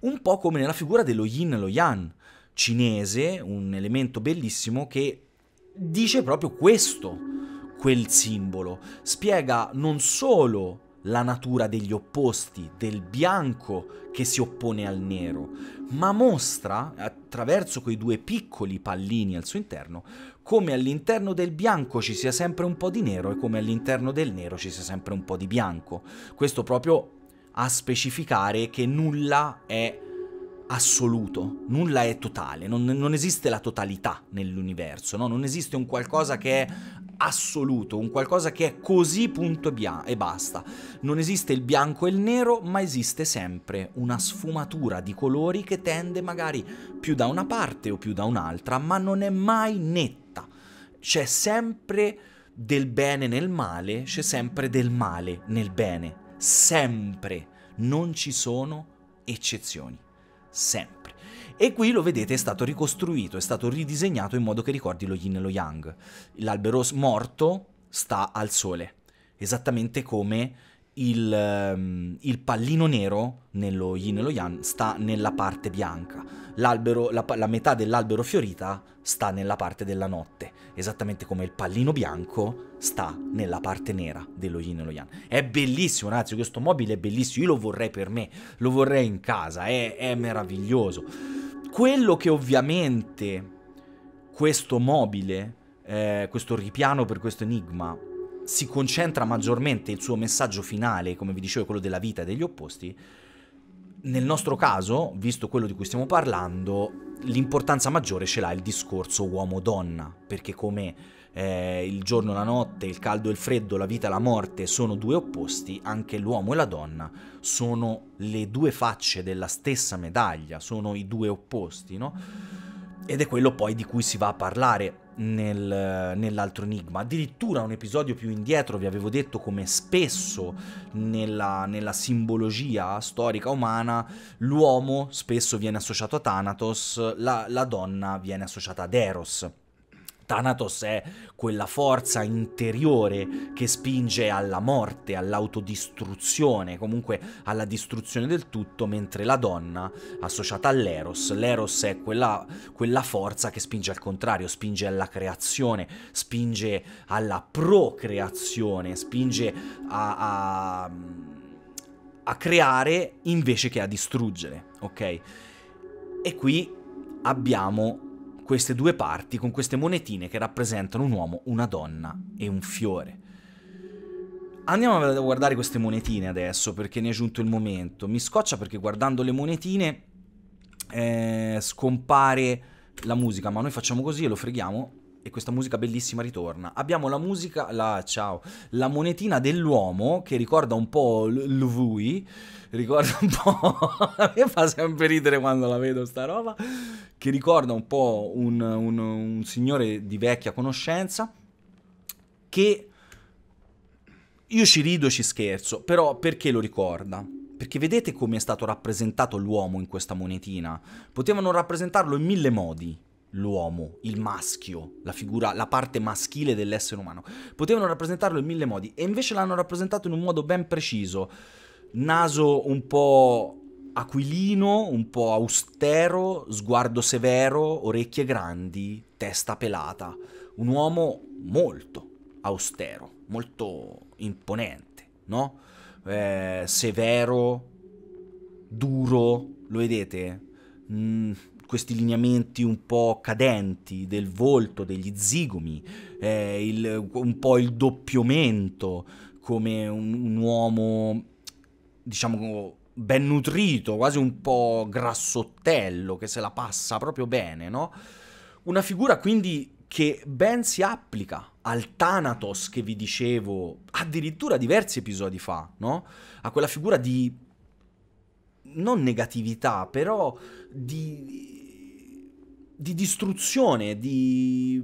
Un po' come nella figura dello yin e lo yang cinese, un elemento bellissimo che dice proprio questo, quel simbolo. Spiega non solo la natura degli opposti, del bianco che si oppone al nero, ma mostra, attraverso quei due piccoli pallini al suo interno, come all'interno del bianco ci sia sempre un po' di nero e come all'interno del nero ci sia sempre un po' di bianco. Questo proprio a specificare che nulla è assoluto, nulla è totale, non, non esiste la totalità nell'universo, no? non esiste un qualcosa che è assoluto, un qualcosa che è così punto e basta. Non esiste il bianco e il nero, ma esiste sempre una sfumatura di colori che tende magari più da una parte o più da un'altra, ma non è mai netta. C'è sempre del bene nel male, c'è sempre del male nel bene. Sempre. Non ci sono eccezioni. Sempre. E qui lo vedete è stato ricostruito, è stato ridisegnato in modo che ricordi lo yin e lo yang. L'albero morto sta al sole, esattamente come il, ehm, il, pallino nero nello yin e lo yang sta nella parte bianca, la, la, metà dell'albero fiorita sta nella parte della notte, esattamente come il pallino bianco sta nella parte nera dello yin e lo yang. È bellissimo, ragazzi, questo mobile è bellissimo, io lo vorrei per me, lo vorrei in casa, è, è meraviglioso quello che ovviamente questo mobile, eh, questo ripiano per questo enigma, si concentra maggiormente il suo messaggio finale, come vi dicevo, quello della vita e degli opposti, nel nostro caso, visto quello di cui stiamo parlando, l'importanza maggiore ce l'ha il discorso uomo-donna, perché come eh, il giorno e la notte, il caldo e il freddo, la vita e la morte sono due opposti, anche l'uomo e la donna sono le due facce della stessa medaglia, sono i due opposti, no? Ed è quello poi di cui si va a parlare nel, nell'altro enigma. Addirittura un episodio più indietro vi avevo detto come spesso nella, nella, simbologia storica umana l'uomo spesso viene associato a Thanatos, la, la donna viene associata ad Eros. Thanatos è quella forza interiore che spinge alla morte, all'autodistruzione, comunque alla distruzione del tutto, mentre la donna, associata all'eros, l'eros è quella, quella forza che spinge al contrario, spinge alla creazione, spinge alla procreazione, spinge a, a, a creare invece che a distruggere, ok? E qui abbiamo queste due parti con queste monetine che rappresentano un uomo, una donna e un fiore. Andiamo a guardare queste monetine adesso perché ne è giunto il momento. Mi scoccia perché guardando le monetine eh, scompare la musica, ma noi facciamo così e lo freghiamo e questa musica bellissima ritorna. Abbiamo la musica, la, ciao, la monetina dell'uomo che ricorda un po' l'UVI, ricorda un po', a me fa sempre ridere quando la vedo sta roba, che ricorda un po' un, un, un signore di vecchia conoscenza che io ci rido e ci scherzo, però perché lo ricorda? Perché vedete come è stato rappresentato l'uomo in questa monetina? Potevano rappresentarlo in mille modi l'uomo, il maschio, la figura, la parte maschile dell'essere umano. Potevano rappresentarlo in mille modi e invece l'hanno rappresentato in un modo ben preciso. Naso un po' aquilino, un po' austero, sguardo severo, orecchie grandi, testa pelata. Un uomo molto austero, molto imponente, no? Eh, severo, duro, lo vedete? Mm questi lineamenti un po' cadenti del volto, degli zigomi, eh, il, un po' il doppiomento, come un, un uomo, diciamo, ben nutrito, quasi un po' grassottello, che se la passa proprio bene, no? Una figura quindi che ben si applica al Thanatos che vi dicevo addirittura diversi episodi fa, no? A quella figura di non negatività, però di di distruzione, di,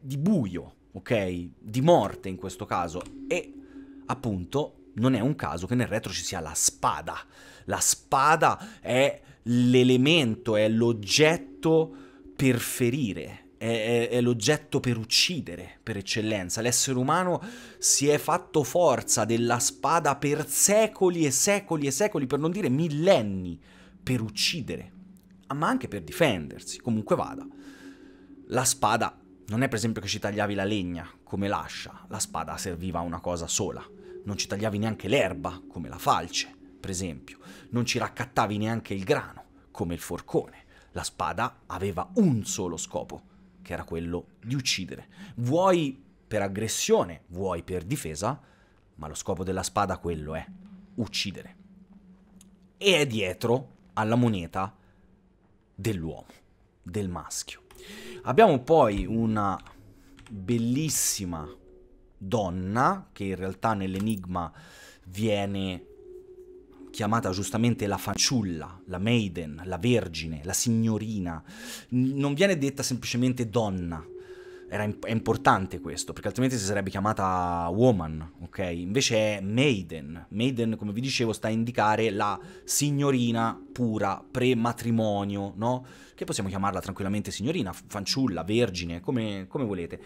di buio, ok? Di morte in questo caso. E appunto non è un caso che nel retro ci sia la spada. La spada è l'elemento, è l'oggetto per ferire, è, è, è l'oggetto per uccidere per eccellenza. L'essere umano si è fatto forza della spada per secoli e secoli e secoli, per non dire millenni, per uccidere. Ah, ma anche per difendersi, comunque vada. La spada non è per esempio che ci tagliavi la legna come l'ascia, la spada serviva a una cosa sola, non ci tagliavi neanche l'erba come la falce, per esempio, non ci raccattavi neanche il grano come il forcone, la spada aveva un solo scopo, che era quello di uccidere. Vuoi per aggressione, vuoi per difesa, ma lo scopo della spada quello è, uccidere. E è dietro alla moneta dell'uomo, del maschio. Abbiamo poi una bellissima donna che in realtà nell'enigma viene chiamata giustamente la fanciulla, la maiden, la vergine, la signorina. Non viene detta semplicemente donna, imp- è importante questo, perché altrimenti si sarebbe chiamata woman, ok? Invece è maiden. Maiden, come vi dicevo, sta a indicare la signorina pura, pre-matrimonio, no? Che possiamo chiamarla tranquillamente signorina, fanciulla, vergine, come, come volete.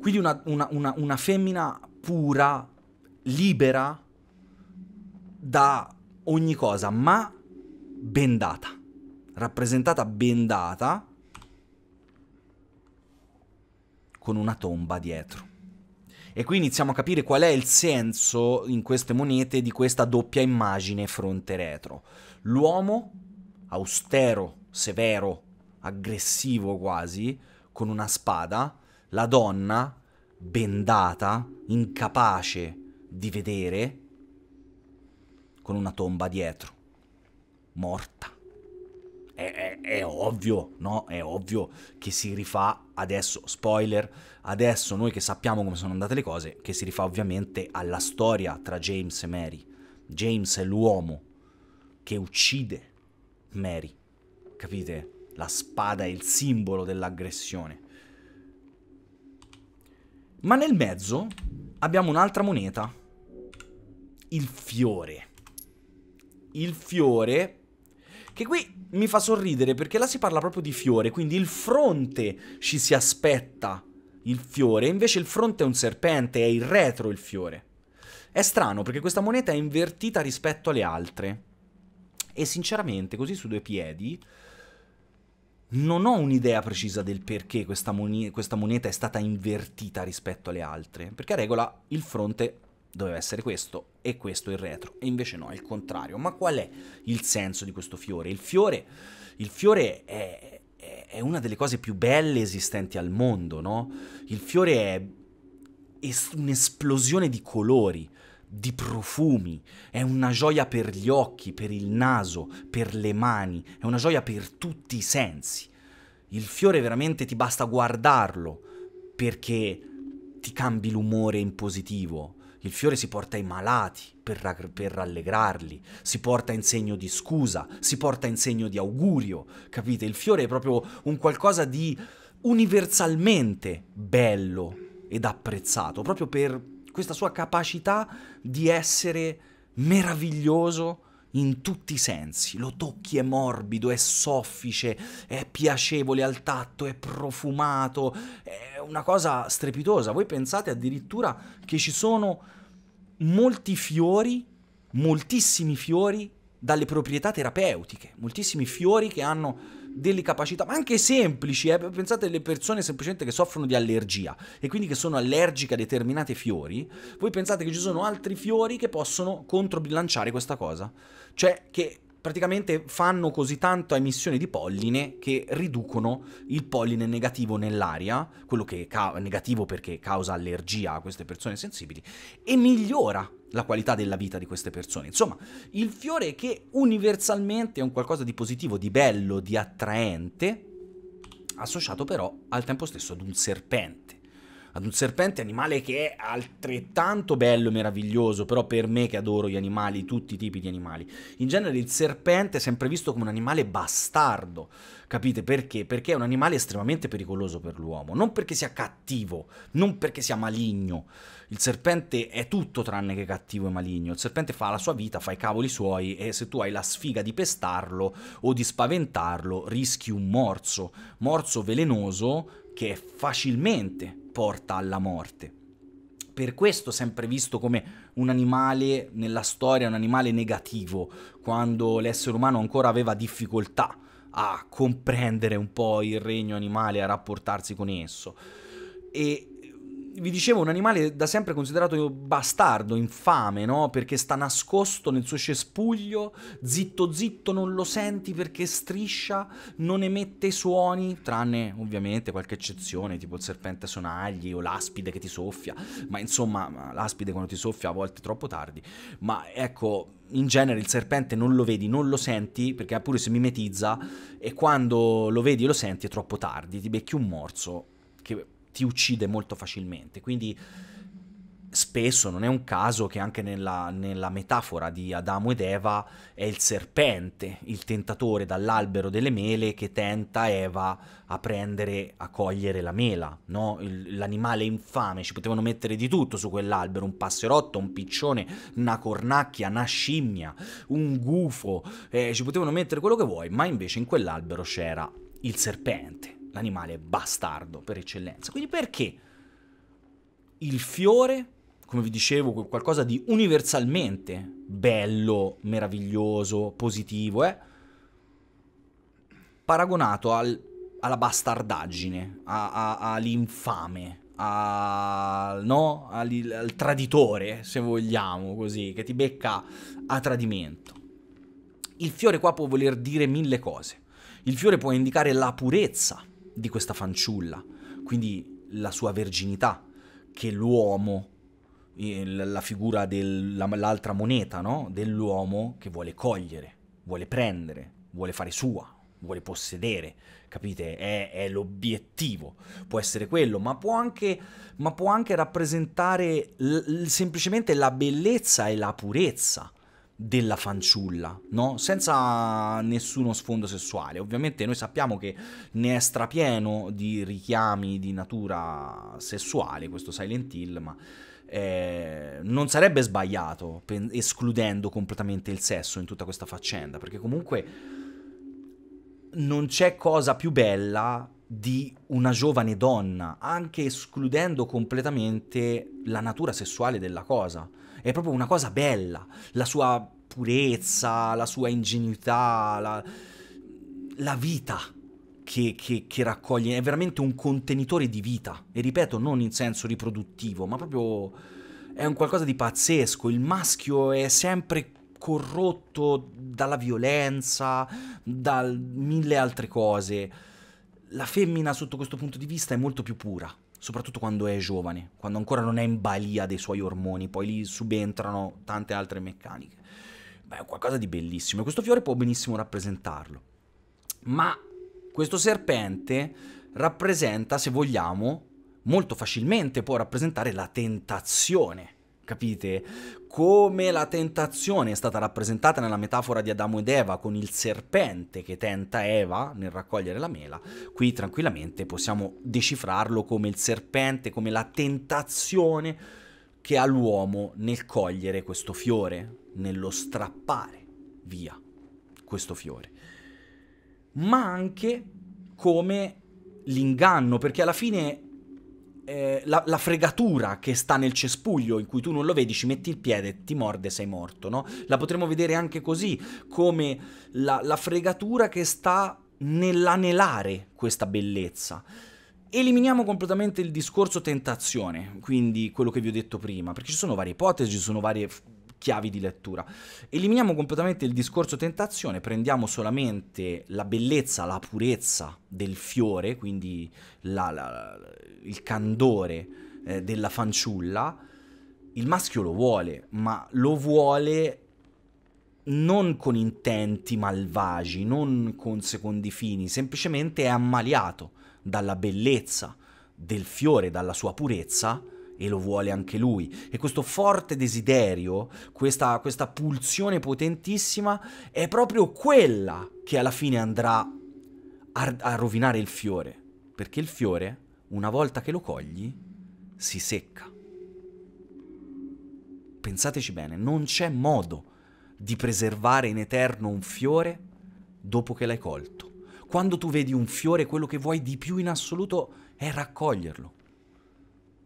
Quindi una, una, una, una femmina pura, libera da ogni cosa, ma bendata, rappresentata bendata con una tomba dietro. E qui iniziamo a capire qual è il senso in queste monete di questa doppia immagine fronte-retro. L'uomo, austero, severo, aggressivo quasi, con una spada, la donna, bendata, incapace di vedere, con una tomba dietro, morta è, è, è ovvio, no? È ovvio che si rifà adesso, spoiler, adesso noi che sappiamo come sono andate le cose, che si rifà ovviamente alla storia tra James e Mary. James è l'uomo che uccide Mary, capite? La spada è il simbolo dell'aggressione. Ma nel mezzo abbiamo un'altra moneta, il fiore. Il fiore che qui mi fa sorridere perché là si parla proprio di fiore, quindi il fronte ci si aspetta il fiore, invece il fronte è un serpente, è il retro il fiore. È strano perché questa moneta è invertita rispetto alle altre. E sinceramente, così su due piedi, non ho un'idea precisa del perché questa, moneta è stata invertita rispetto alle altre. Perché a regola il fronte doveva essere questo e questo il retro. E invece no, è il contrario. Ma qual è il senso di questo fiore? Il fiore, il fiore è, è, è una delle cose più belle esistenti al mondo, no? Il fiore è es- un'esplosione di colori, di profumi, è una gioia per gli occhi, per il naso, per le mani, è una gioia per tutti i sensi. Il fiore veramente ti basta guardarlo perché ti cambi l'umore in positivo, il fiore si porta ai malati per, ra- per, rallegrarli, si porta in segno di scusa, si porta in segno di augurio, capite? Il fiore è proprio un qualcosa di universalmente bello ed apprezzato, proprio per questa sua capacità di essere meraviglioso in tutti i sensi. Lo tocchi è morbido, è soffice, è piacevole al tatto, è profumato, è una cosa strepitosa. Voi pensate addirittura che ci sono molti fiori, moltissimi fiori dalle proprietà terapeutiche, moltissimi fiori che hanno delle capacità, ma anche semplici, eh? pensate alle persone semplicemente che soffrono di allergia e quindi che sono allergiche a determinati fiori, voi pensate che ci sono altri fiori che possono controbilanciare questa cosa, cioè che praticamente fanno così tanta emissione di polline che riducono il polline negativo nell'aria, quello che è ca- negativo perché causa allergia a queste persone sensibili, e migliora la qualità della vita di queste persone. Insomma, il fiore che universalmente è un qualcosa di positivo, di bello, di attraente, associato però al tempo stesso ad un serpente ad un serpente, animale che è altrettanto bello e meraviglioso, però per me che adoro gli animali, tutti i tipi di animali. In genere il serpente è sempre visto come un animale bastardo, capite perché? Perché è un animale estremamente pericoloso per l'uomo, non perché sia cattivo, non perché sia maligno. Il serpente è tutto tranne che cattivo e maligno. Il serpente fa la sua vita, fa i cavoli suoi e se tu hai la sfiga di pestarlo o di spaventarlo, rischi un morso, morso velenoso che facilmente porta alla morte. Per questo sempre visto come un animale nella storia, un animale negativo, quando l'essere umano ancora aveva difficoltà a comprendere un po' il regno animale, a rapportarsi con esso. E vi dicevo, un animale da sempre considerato bastardo, infame, no? Perché sta nascosto nel suo cespuglio, zitto zitto non lo senti perché striscia, non emette suoni, tranne ovviamente qualche eccezione, tipo il serpente sonagli o l'aspide che ti soffia, ma insomma, l'aspide quando ti soffia a volte troppo tardi. Ma ecco, in genere il serpente non lo vedi, non lo senti, perché ha pure si mimetizza, e quando lo vedi e lo senti è troppo tardi, ti becchi un morso che ti uccide molto facilmente. Quindi spesso non è un caso che anche nella, nella, metafora di Adamo ed Eva è il serpente, il tentatore dall'albero delle mele che tenta Eva a prendere, a cogliere la mela, no? il, l'animale infame, ci potevano mettere di tutto su quell'albero, un passerotto, un piccione, una cornacchia, una scimmia, un gufo, eh, ci potevano mettere quello che vuoi, ma invece in quell'albero c'era il serpente l'animale bastardo per eccellenza. Quindi perché il fiore, come vi dicevo, qualcosa di universalmente bello, meraviglioso, positivo, è paragonato al, alla bastardaggine, a, a, all'infame, a, no? al, al traditore, se vogliamo così, che ti becca a tradimento. Il fiore qua può voler dire mille cose. Il fiore può indicare la purezza di questa fanciulla, quindi la sua verginità, che l'uomo, la figura dell'altra moneta, no? dell'uomo che vuole cogliere, vuole prendere, vuole fare sua, vuole possedere, capite? È, è l'obiettivo, può essere quello, ma può anche, ma può anche rappresentare semplicemente la bellezza e la purezza della fanciulla, no? Senza nessuno sfondo sessuale. Ovviamente noi sappiamo che ne è strapieno di richiami di natura sessuale questo Silent Hill, ma eh, non sarebbe sbagliato escludendo completamente il sesso in tutta questa faccenda, perché comunque non c'è cosa più bella di una giovane donna, anche escludendo completamente la natura sessuale della cosa è proprio una cosa bella, la sua purezza, la sua ingenuità, la, la vita che, che, che, raccoglie, è veramente un contenitore di vita, e ripeto, non in senso riproduttivo, ma proprio è un qualcosa di pazzesco, il maschio è sempre corrotto dalla violenza, da mille altre cose. La femmina sotto questo punto di vista è molto più pura, soprattutto quando è giovane, quando ancora non è in balia dei suoi ormoni, poi lì subentrano tante altre meccaniche. Beh, è qualcosa di bellissimo e questo fiore può benissimo rappresentarlo. Ma questo serpente rappresenta, se vogliamo, molto facilmente può rappresentare la tentazione Capite? Come la tentazione è stata rappresentata nella metafora di Adamo ed Eva con il serpente che tenta Eva nel raccogliere la mela, qui tranquillamente possiamo decifrarlo come il serpente, come la tentazione che ha l'uomo nel cogliere questo fiore, nello strappare via questo fiore, ma anche come l'inganno, perché alla fine eh, la, la, fregatura che sta nel cespuglio in cui tu non lo vedi, ci metti il piede, ti morde, sei morto, no? La potremmo vedere anche così, come la, la fregatura che sta nell'anelare questa bellezza. Eliminiamo completamente il discorso tentazione, quindi quello che vi ho detto prima, perché ci sono varie ipotesi, ci sono varie chiavi di lettura. Eliminiamo completamente il discorso tentazione, prendiamo solamente la bellezza, la purezza del fiore, quindi la, la, il candore eh, della fanciulla, il maschio lo vuole, ma lo vuole non con intenti malvagi, non con secondi fini, semplicemente è ammaliato dalla bellezza del fiore, dalla sua purezza e lo vuole anche lui. E questo forte desiderio, questa, questa pulsione potentissima, è proprio quella che alla fine andrà a, a rovinare il fiore, perché il fiore una volta che lo cogli, si secca. Pensateci bene, non c'è modo di preservare in eterno un fiore dopo che l'hai colto. Quando tu vedi un fiore, quello che vuoi di più in assoluto è raccoglierlo,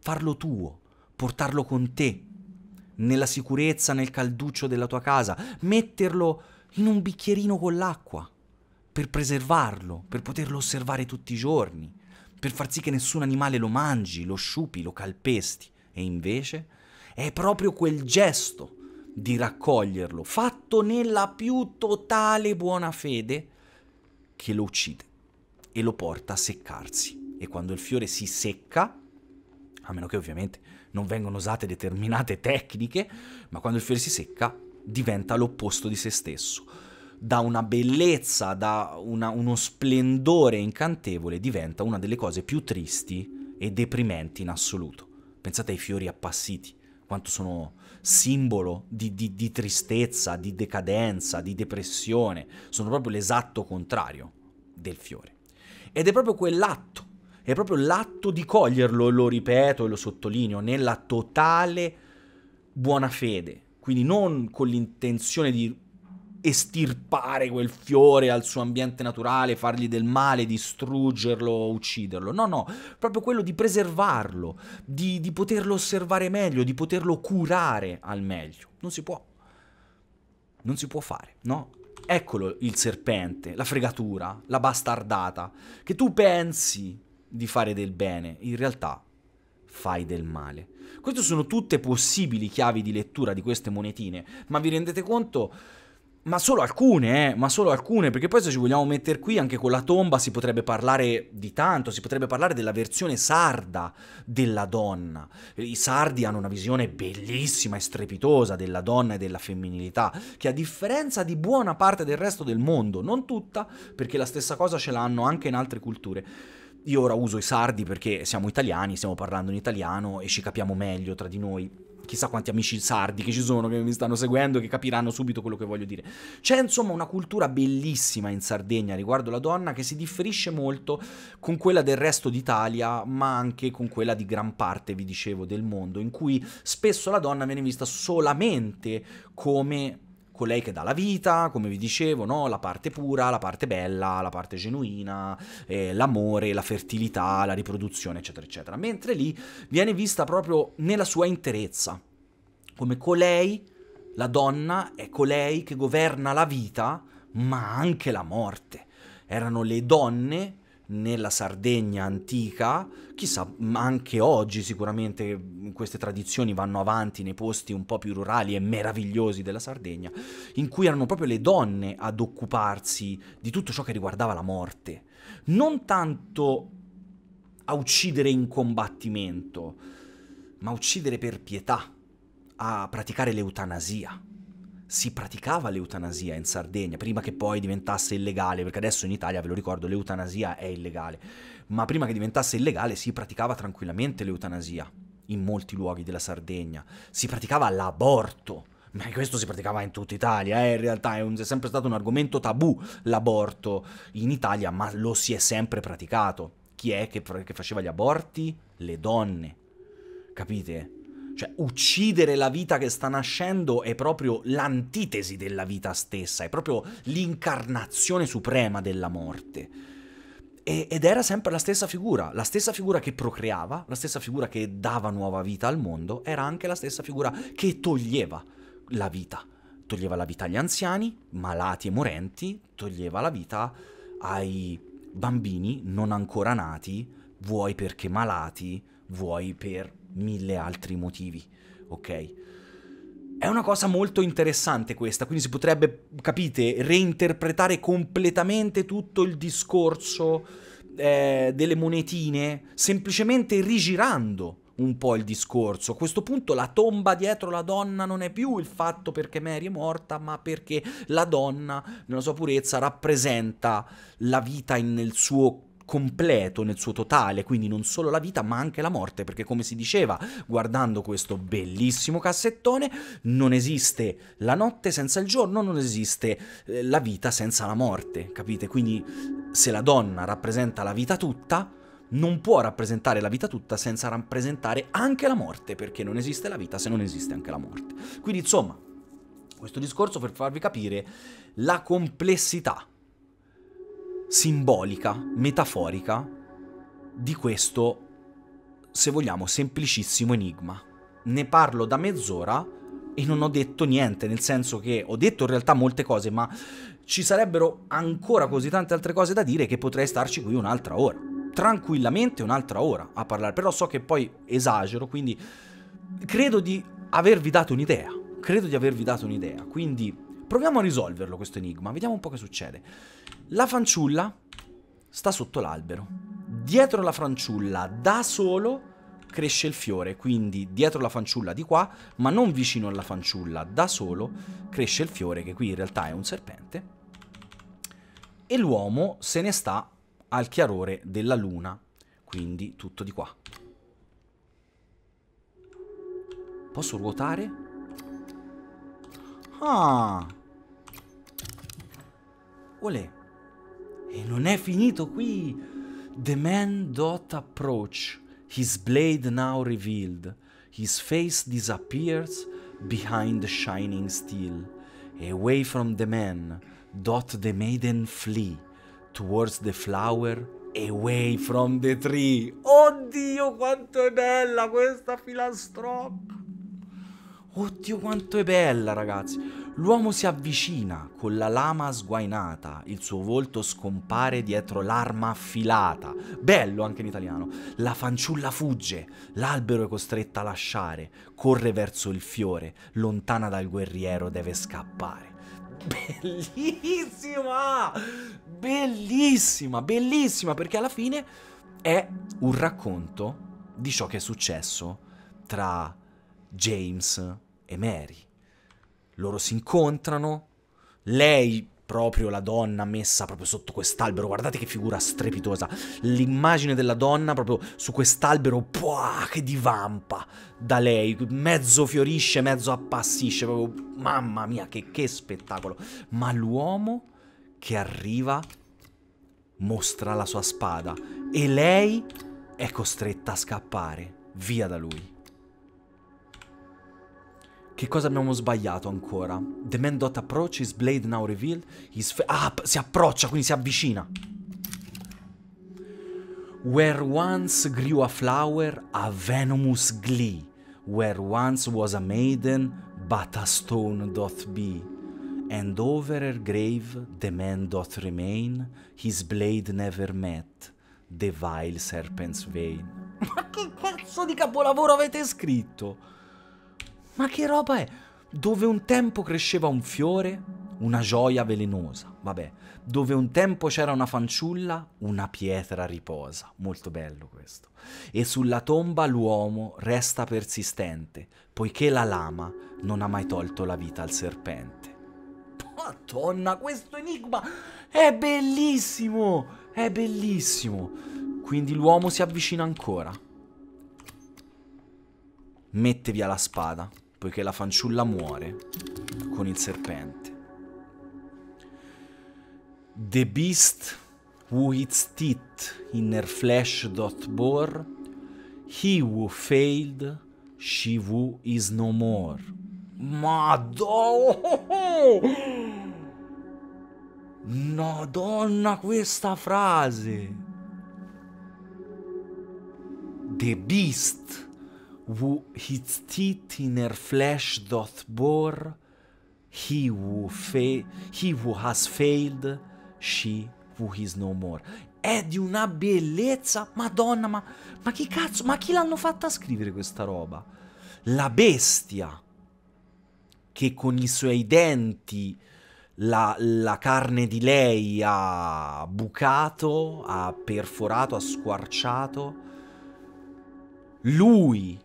farlo tuo, portarlo con te, nella sicurezza, nel calduccio della tua casa, metterlo in un bicchierino con l'acqua, per preservarlo, per poterlo osservare tutti i giorni, per far sì che nessun animale lo mangi, lo sciupi, lo calpesti. E invece è proprio quel gesto di raccoglierlo, fatto nella più totale buona fede, che lo uccide e lo porta a seccarsi. E quando il fiore si secca, a meno che ovviamente non vengano usate determinate tecniche, ma quando il fiore si secca diventa l'opposto di se stesso, da una bellezza, da una, uno splendore incantevole, diventa una delle cose più tristi e deprimenti in assoluto. Pensate ai fiori appassiti, quanto sono simbolo di, di, di tristezza, di decadenza, di depressione, sono proprio l'esatto contrario del fiore. Ed è proprio quell'atto è proprio l'atto di coglierlo, lo ripeto e lo sottolineo, nella totale buona fede, quindi non con l'intenzione di estirpare quel fiore al suo ambiente naturale, fargli del male, distruggerlo, ucciderlo. No, no, proprio quello di preservarlo, di, di poterlo osservare meglio, di poterlo curare al meglio. Non si può. Non si può fare, no? Eccolo il serpente, la fregatura, la bastardata, che tu pensi di fare del bene, in realtà fai del male. Queste sono tutte possibili chiavi di lettura di queste monetine, ma vi rendete conto ma solo alcune, eh, ma solo alcune, perché poi se ci vogliamo mettere qui anche con la tomba si potrebbe parlare di tanto, si potrebbe parlare della versione sarda della donna. Eh, I sardi hanno una visione bellissima e strepitosa della donna e della femminilità, che a differenza di buona parte del resto del mondo, non tutta, perché la stessa cosa ce l'hanno anche in altre culture. Io ora uso i sardi perché siamo italiani, stiamo parlando in italiano e ci capiamo meglio tra di noi chissà quanti amici sardi che ci sono, che mi stanno seguendo, che capiranno subito quello che voglio dire. C'è insomma una cultura bellissima in Sardegna riguardo la donna che si differisce molto con quella del resto d'Italia, ma anche con quella di gran parte, vi dicevo, del mondo, in cui spesso la donna viene vista solamente come colei ecco, che dà la vita, come vi dicevo, no? la parte pura, la parte bella, la parte genuina, eh, l'amore, la fertilità, la riproduzione, eccetera, eccetera. Mentre lì viene vista proprio nella sua interezza, come colei, la donna è colei che governa la vita, ma anche la morte. Erano le donne nella Sardegna antica, chissà anche oggi sicuramente queste tradizioni vanno avanti nei posti un po' più rurali e meravigliosi della Sardegna, in cui erano proprio le donne ad occuparsi di tutto ciò che riguardava la morte, non tanto a uccidere in combattimento, ma a uccidere per pietà, a praticare l'eutanasia si praticava l'eutanasia in Sardegna, prima che poi diventasse illegale, perché adesso in Italia, ve lo ricordo, l'eutanasia è illegale, ma prima che diventasse illegale si praticava tranquillamente l'eutanasia in molti luoghi della Sardegna, si praticava l'aborto. Ma questo si praticava in tutta Italia, eh? in realtà è, un, è sempre stato un argomento tabù l'aborto in Italia, ma lo si è sempre praticato. Chi è che, che faceva gli aborti? Le donne. Capite? Cioè, uccidere la vita che sta nascendo è proprio l'antitesi della vita stessa, è proprio l'incarnazione suprema della morte. E, ed era sempre la stessa figura, la stessa figura che procreava, la stessa figura che dava nuova vita al mondo, era anche la stessa figura che toglieva la vita. Toglieva la vita agli anziani, malati e morenti, toglieva la vita ai bambini non ancora nati, vuoi perché malati, vuoi per mille altri motivi, ok? È una cosa molto interessante questa, quindi si potrebbe, capite, reinterpretare completamente tutto il discorso eh, delle monetine, semplicemente rigirando un po' il discorso. A questo punto la tomba dietro la donna non è più il fatto perché Mary è morta, ma perché la donna, nella sua purezza, rappresenta la vita nel suo completo nel suo totale, quindi non solo la vita ma anche la morte, perché come si diceva guardando questo bellissimo cassettone, non esiste la notte senza il giorno, non esiste eh, la vita senza la morte, capite? Quindi se la donna rappresenta la vita tutta, non può rappresentare la vita tutta senza rappresentare anche la morte, perché non esiste la vita se non esiste anche la morte. Quindi insomma, questo discorso per farvi capire la complessità simbolica, metaforica di questo, se vogliamo, semplicissimo enigma. Ne parlo da mezz'ora e non ho detto niente, nel senso che ho detto in realtà molte cose, ma ci sarebbero ancora così tante altre cose da dire che potrei starci qui un'altra ora. Tranquillamente un'altra ora a parlare, però so che poi esagero, quindi credo di avervi dato un'idea. Credo di avervi dato un'idea, quindi proviamo a risolverlo questo enigma, vediamo un po' che succede. La fanciulla sta sotto l'albero. Dietro la fanciulla, da solo, cresce il fiore, quindi dietro la fanciulla di qua, ma non vicino alla fanciulla, da solo cresce il fiore che qui in realtà è un serpente. E l'uomo se ne sta al chiarore della luna, quindi tutto di qua. Posso ruotare? Ah! Olè. E non è finito qui. The man dot approach, his blade now revealed. His face disappears behind the shining steel. Away from the man, doth the maiden flee towards the flower Away from the tree. Oddio, quanto è bella questa filastrocca! Oddio, quanto è bella, ragazzi. L'uomo si avvicina con la lama sguainata, il suo volto scompare dietro l'arma affilata. Bello anche in italiano. La fanciulla fugge, l'albero è costretta a lasciare, corre verso il fiore, lontana dal guerriero deve scappare. Bellissima! Bellissima, bellissima, perché alla fine è un racconto di ciò che è successo tra James e Mary loro si incontrano, lei proprio la donna messa proprio sotto quest'albero, guardate che figura strepitosa, l'immagine della donna proprio su quest'albero puah, che divampa da lei, mezzo fiorisce, mezzo appassisce, proprio mamma mia che, che spettacolo, ma l'uomo che arriva mostra la sua spada e lei è costretta a scappare via da lui. Che cosa abbiamo sbagliato ancora? The man dot approach is blade now revealed. ah, si approccia, quindi si avvicina. Where once grew a flower, a venomous glee. Where once was a maiden, but a stone doth be. And over her grave the man doth remain, his blade never met, the vile serpent's vein. Ma che cazzo di capolavoro avete scritto? Ma che roba è? Dove un tempo cresceva un fiore, una gioia velenosa, vabbè. Dove un tempo c'era una fanciulla, una pietra riposa. Molto bello questo. E sulla tomba l'uomo resta persistente, poiché la lama non ha mai tolto la vita al serpente. Madonna, questo enigma è bellissimo! È bellissimo! Quindi l'uomo si avvicina ancora. Mette via la spada poiché la fanciulla muore con il serpente. The Beast who its hits in her flesh doth bore, he who failed, she who is no more. Madonna! No, donna, questa frase! The Beast Wo hitztit in er flesh doth bore, he who, fa- he who has failed, she who is no more. È di una bellezza, madonna, ma, ma chi cazzo, ma chi l'hanno fatta scrivere questa roba? La bestia che con i suoi denti la, la, carne di lei ha bucato, ha perforato, ha squarciato. Lui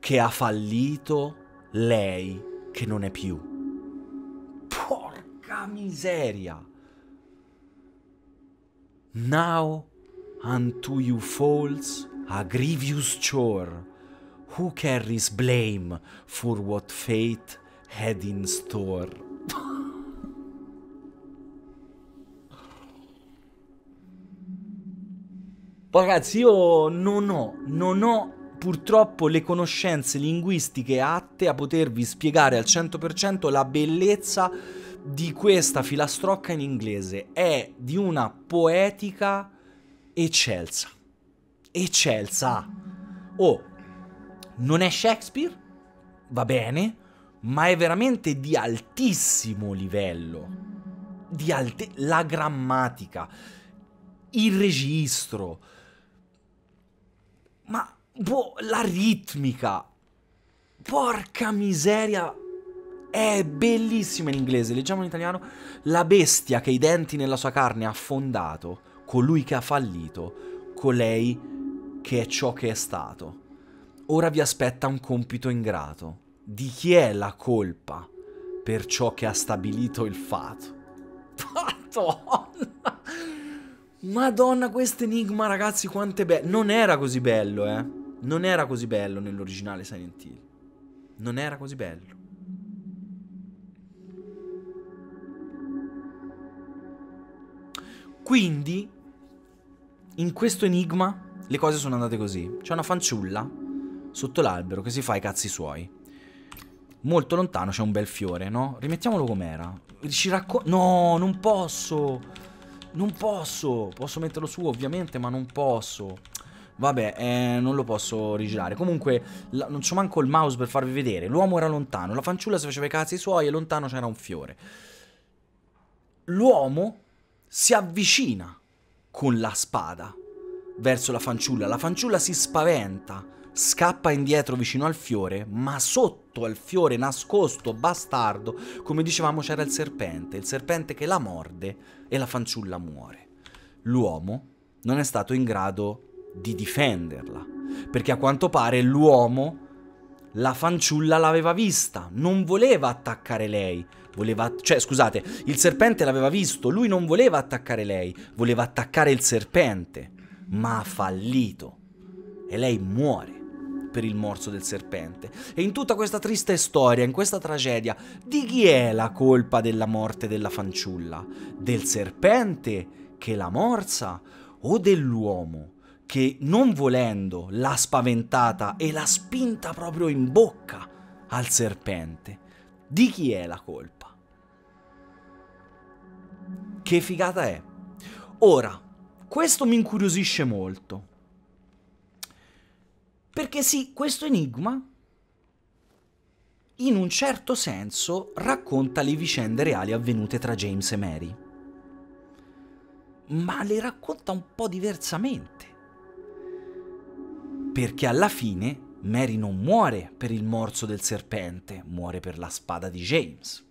che ha fallito lei che non è più. Porca miseria! Now unto you falls a grievous chore. Who carries blame for what fate had in store? Ragazzi, io non ho, non ho purtroppo le conoscenze linguistiche atte a potervi spiegare al 100% la bellezza di questa filastrocca in inglese. È di una poetica eccelsa. Eccelsa. Oh, non è Shakespeare? Va bene, ma è veramente di altissimo livello. Di alte- la grammatica, il registro, Boh, la ritmica. Porca miseria. È bellissima in inglese, leggiamo in italiano. La bestia che i denti nella sua carne ha affondato, colui che ha fallito, colei che è ciò che è stato. Ora vi aspetta un compito ingrato. Di chi è la colpa per ciò che ha stabilito il fatto? Madonna! Madonna, questo enigma, ragazzi, quanto è bello. Non era così bello, eh non era così bello nell'originale Silent Hill. Non era così bello. Quindi, in questo enigma, le cose sono andate così. C'è una fanciulla sotto l'albero che si fa i cazzi suoi. Molto lontano c'è un bel fiore, no? Rimettiamolo com'era. Ci racco... No, non posso! Non posso! Posso metterlo su, ovviamente, ma non posso. Vabbè, eh, non lo posso rigirare. Comunque, la, non c'ho manco il mouse per farvi vedere. L'uomo era lontano, la fanciulla si faceva i cazzi suoi e lontano c'era un fiore. L'uomo si avvicina con la spada verso la fanciulla. La fanciulla si spaventa, scappa indietro vicino al fiore, ma sotto al fiore, nascosto, bastardo, come dicevamo c'era il serpente. Il serpente che la morde e la fanciulla muore. L'uomo non è stato in grado di difenderla, perché a quanto pare l'uomo la fanciulla l'aveva vista, non voleva attaccare lei, voleva, cioè scusate, il serpente l'aveva visto, lui non voleva attaccare lei, voleva attaccare il serpente, ma ha fallito e lei muore per il morso del serpente. E in tutta questa triste storia, in questa tragedia, di chi è la colpa della morte della fanciulla? Del serpente che la morsa o dell'uomo che non volendo l'ha spaventata e l'ha spinta proprio in bocca al serpente. Di chi è la colpa? Che figata è? Ora, questo mi incuriosisce molto. Perché sì, questo enigma in un certo senso racconta le vicende reali avvenute tra James e Mary, ma le racconta un po' diversamente perché alla fine Mary non muore per il morso del serpente, muore per la spada di James.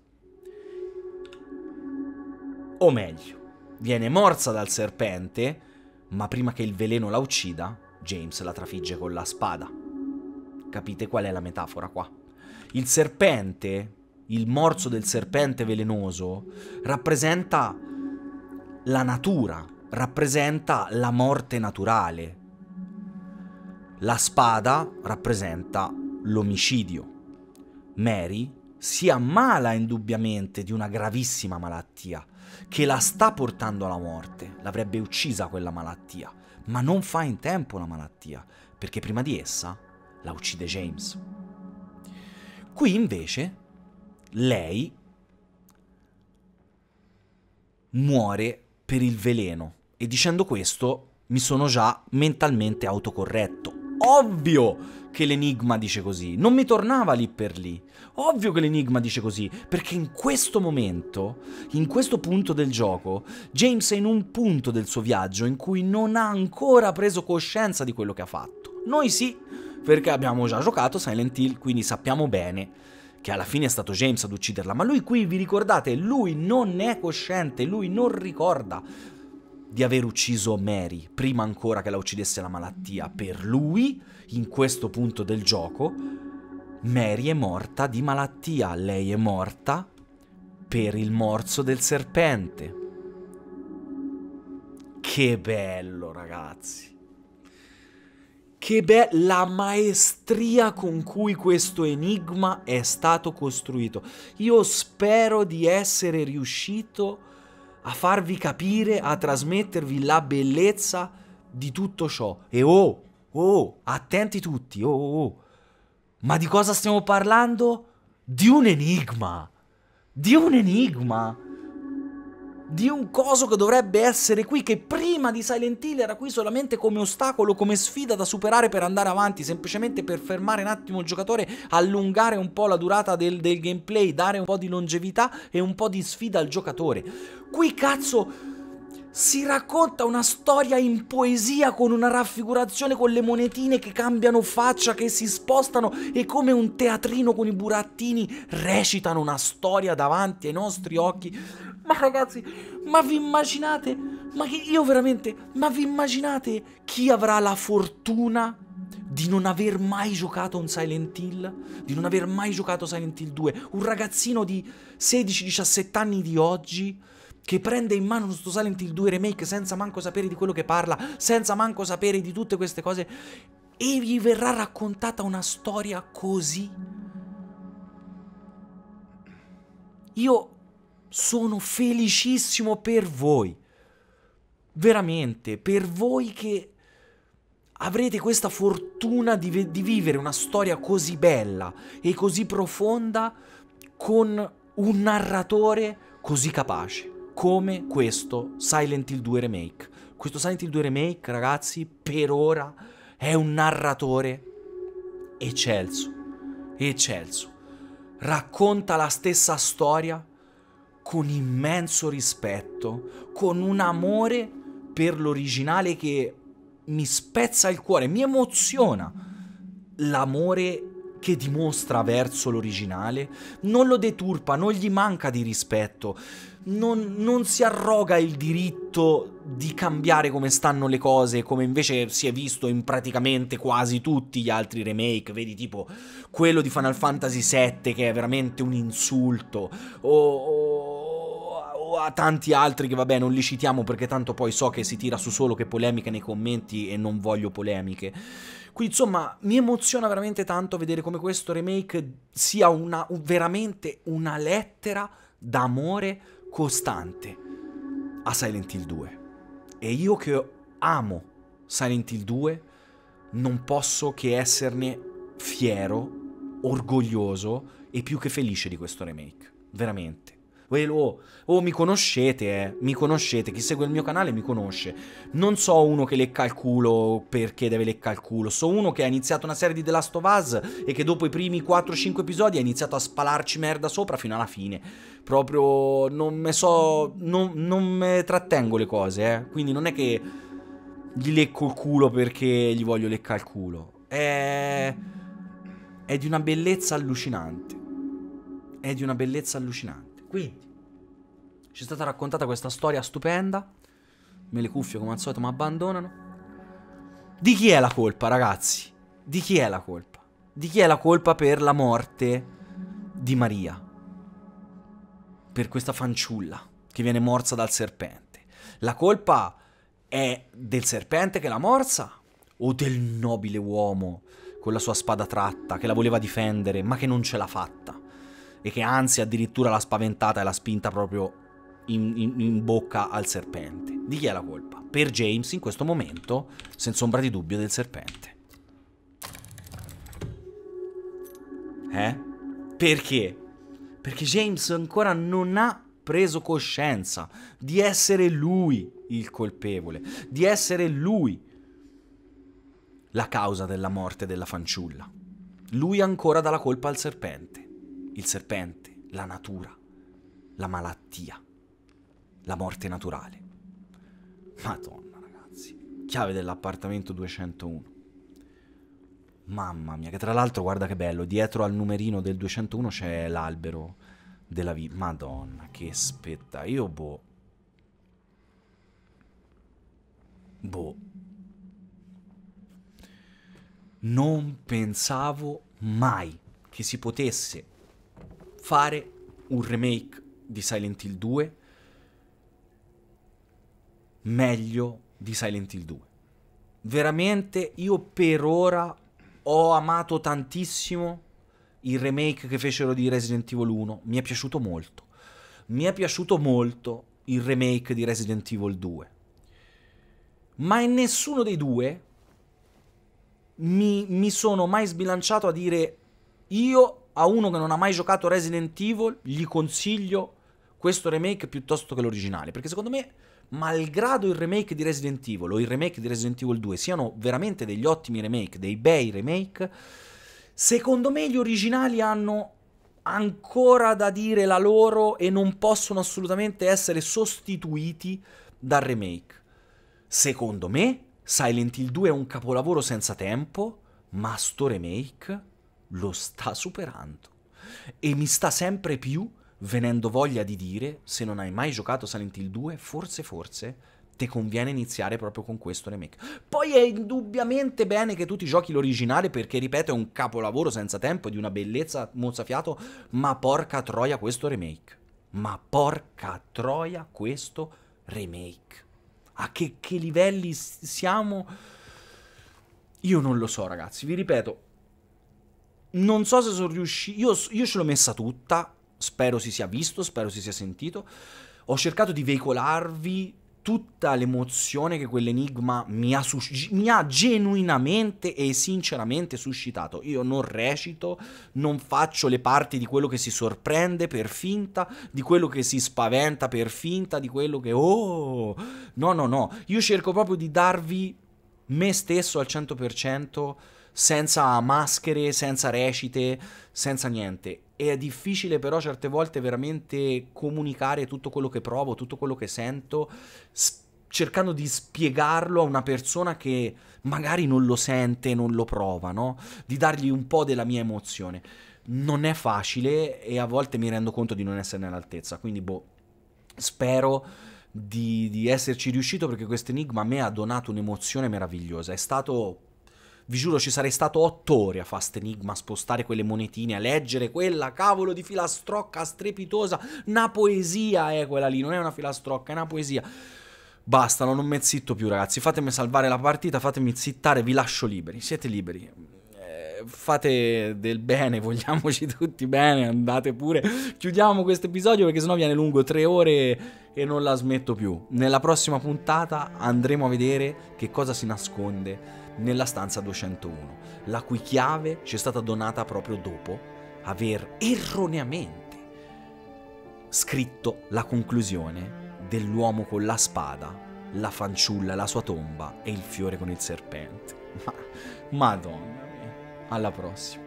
O meglio, viene morsa dal serpente, ma prima che il veleno la uccida, James la trafigge con la spada. Capite qual è la metafora qua? Il serpente, il morso del serpente velenoso, rappresenta la natura, rappresenta la morte naturale, la spada rappresenta l'omicidio. Mary si ammala indubbiamente di una gravissima malattia che la sta portando alla morte, l'avrebbe uccisa quella malattia, ma non fa in tempo la malattia, perché prima di essa la uccide James. Qui invece lei muore per il veleno e dicendo questo mi sono già mentalmente autocorretto ovvio che l'enigma dice così, non mi tornava lì per lì. Ovvio che l'enigma dice così, perché in questo momento, in questo punto del gioco, James è in un punto del suo viaggio in cui non ha ancora preso coscienza di quello che ha fatto. Noi sì, perché abbiamo già giocato Silent Hill, quindi sappiamo bene che alla fine è stato James ad ucciderla, ma lui qui vi ricordate, lui non è cosciente, lui non ricorda di aver ucciso Mary prima ancora che la uccidesse la malattia. Per lui, in questo punto del gioco, Mary è morta di malattia, lei è morta per il morso del serpente. Che bello, ragazzi. Che bella la maestria con cui questo enigma è stato costruito. Io spero di essere riuscito a a farvi capire, a trasmettervi la bellezza di tutto ciò. E oh, oh, attenti tutti, oh, oh, oh. Ma di cosa stiamo parlando? Di un enigma. Di un enigma di un coso che dovrebbe essere qui, che prima di Silent Hill era qui solamente come ostacolo, come sfida da superare per andare avanti, semplicemente per fermare un attimo il giocatore, allungare un po' la durata del, del gameplay, dare un po' di longevità e un po' di sfida al giocatore. Qui cazzo si racconta una storia in poesia con una raffigurazione con le monetine che cambiano faccia, che si spostano e come un teatrino con i burattini recitano una storia davanti ai nostri occhi ma ragazzi, ma vi immaginate? Ma io veramente, ma vi immaginate chi avrà la fortuna di non aver mai giocato un Silent Hill? Di non aver mai giocato Silent Hill 2? Un ragazzino di 16-17 anni di oggi che prende in mano questo Silent Hill 2 remake senza manco sapere di quello che parla, senza manco sapere di tutte queste cose e gli verrà raccontata una storia così? Io sono felicissimo per voi. Veramente, per voi che avrete questa fortuna di, di vivere una storia così bella e così profonda con un narratore così capace come questo Silent Hill 2 Remake. Questo Silent Hill 2 Remake, ragazzi, per ora è un narratore eccelso, eccelso. Racconta la stessa storia con immenso rispetto, con un amore per l'originale che mi spezza il cuore, mi emoziona l'amore che dimostra verso l'originale, non lo deturpa, non gli manca di rispetto, non, non, si arroga il diritto di cambiare come stanno le cose, come invece si è visto in praticamente quasi tutti gli altri remake, vedi tipo quello di Final Fantasy VII che è veramente un insulto, o, o a tanti altri che vabbè non li citiamo perché tanto poi so che si tira su solo che polemiche nei commenti e non voglio polemiche. Qui insomma mi emoziona veramente tanto vedere come questo remake sia una, veramente una lettera d'amore costante a Silent Hill 2. E io che amo Silent Hill 2 non posso che esserne fiero, orgoglioso e più che felice di questo remake. Veramente. Oh, oh, mi conoscete, eh. Mi conoscete. Chi segue il mio canale mi conosce. Non so uno che lecca il culo perché deve lecca il culo. So uno che ha iniziato una serie di The Last of Us e che dopo i primi 4-5 episodi ha iniziato a spalarci merda sopra fino alla fine. Proprio non me so. Non, non me trattengo le cose, eh. Quindi non è che gli lecco il culo perché gli voglio leccare il culo. È. È di una bellezza allucinante. È di una bellezza allucinante. Quindi, ci è stata raccontata questa storia stupenda. Me le cuffie come al solito mi abbandonano. Di chi è la colpa, ragazzi? Di chi è la colpa? Di chi è la colpa per la morte di Maria? Per questa fanciulla che viene morsa dal serpente. La colpa è del serpente che la morsa o del nobile uomo con la sua spada tratta che la voleva difendere ma che non ce l'ha fatta? e che anzi addirittura l'ha spaventata e l'ha spinta proprio in, in, in bocca al serpente. Di chi è la colpa? Per James in questo momento, senza ombra di dubbio, del serpente. Eh? Perché? Perché James ancora non ha preso coscienza di essere lui il colpevole, di essere lui la causa della morte della fanciulla. Lui ancora dà la colpa al serpente il serpente, la natura, la malattia, la morte naturale. Madonna, ragazzi. Chiave dell'appartamento 201. Mamma mia, che tra l'altro guarda che bello, dietro al numerino del 201 c'è l'albero della vita. Madonna, che spettacolo. Io boh. Boh. Non pensavo mai che si potesse fare un remake di Silent Hill 2 meglio di Silent Hill 2. Veramente io per ora ho amato tantissimo il remake che fecero di Resident Evil 1, mi è piaciuto molto. Mi è piaciuto molto il remake di Resident Evil 2. Ma in nessuno dei due mi, mi sono mai sbilanciato a dire io a uno che non ha mai giocato Resident Evil, gli consiglio questo remake piuttosto che l'originale, perché secondo me, malgrado il remake di Resident Evil o il remake di Resident Evil 2 siano veramente degli ottimi remake, dei bei remake, secondo me gli originali hanno ancora da dire la loro e non possono assolutamente essere sostituiti dal remake. Secondo me, Silent Hill 2 è un capolavoro senza tempo, ma sto remake lo sta superando e mi sta sempre più venendo voglia di dire se non hai mai giocato Silent Hill 2 forse forse te conviene iniziare proprio con questo remake poi è indubbiamente bene che tu ti giochi l'originale perché ripeto è un capolavoro senza tempo di una bellezza mozzafiato ma porca troia questo remake ma porca troia questo remake a che, che livelli siamo io non lo so ragazzi vi ripeto non so se sono riuscito, io, io ce l'ho messa tutta, spero si sia visto, spero si sia sentito, ho cercato di veicolarvi tutta l'emozione che quell'enigma mi ha, sus- mi ha genuinamente e sinceramente suscitato. Io non recito, non faccio le parti di quello che si sorprende per finta, di quello che si spaventa per finta, di quello che... Oh! No, no, no. Io cerco proprio di darvi me stesso al 100% senza maschere, senza recite, senza niente. E è difficile però certe volte veramente comunicare tutto quello che provo, tutto quello che sento, cercando di spiegarlo a una persona che magari non lo sente, non lo prova, no? Di dargli un po' della mia emozione. Non è facile e a volte mi rendo conto di non esserne all'altezza, quindi boh, spero... Di, di, esserci riuscito perché questo enigma a me ha donato un'emozione meravigliosa. È stato vi giuro ci sarei stato otto ore a Fast Enigma, a spostare quelle monetine, a leggere quella cavolo di filastrocca strepitosa, una poesia è eh, quella lì, non è una filastrocca, è una poesia. Basta, non me zitto più ragazzi, fatemi salvare la partita, fatemi zittare, vi lascio liberi, siete liberi eh, fate del bene, vogliamoci tutti bene, andate pure. Chiudiamo questo episodio perché sennò viene lungo tre ore e non la smetto più. Nella prossima puntata andremo a vedere che cosa si nasconde nella stanza 201, la cui chiave ci è stata donata proprio dopo aver erroneamente scritto la conclusione dell'uomo con la spada, la fanciulla, la sua tomba e il fiore con il serpente. Ma, madonna mia, alla prossima.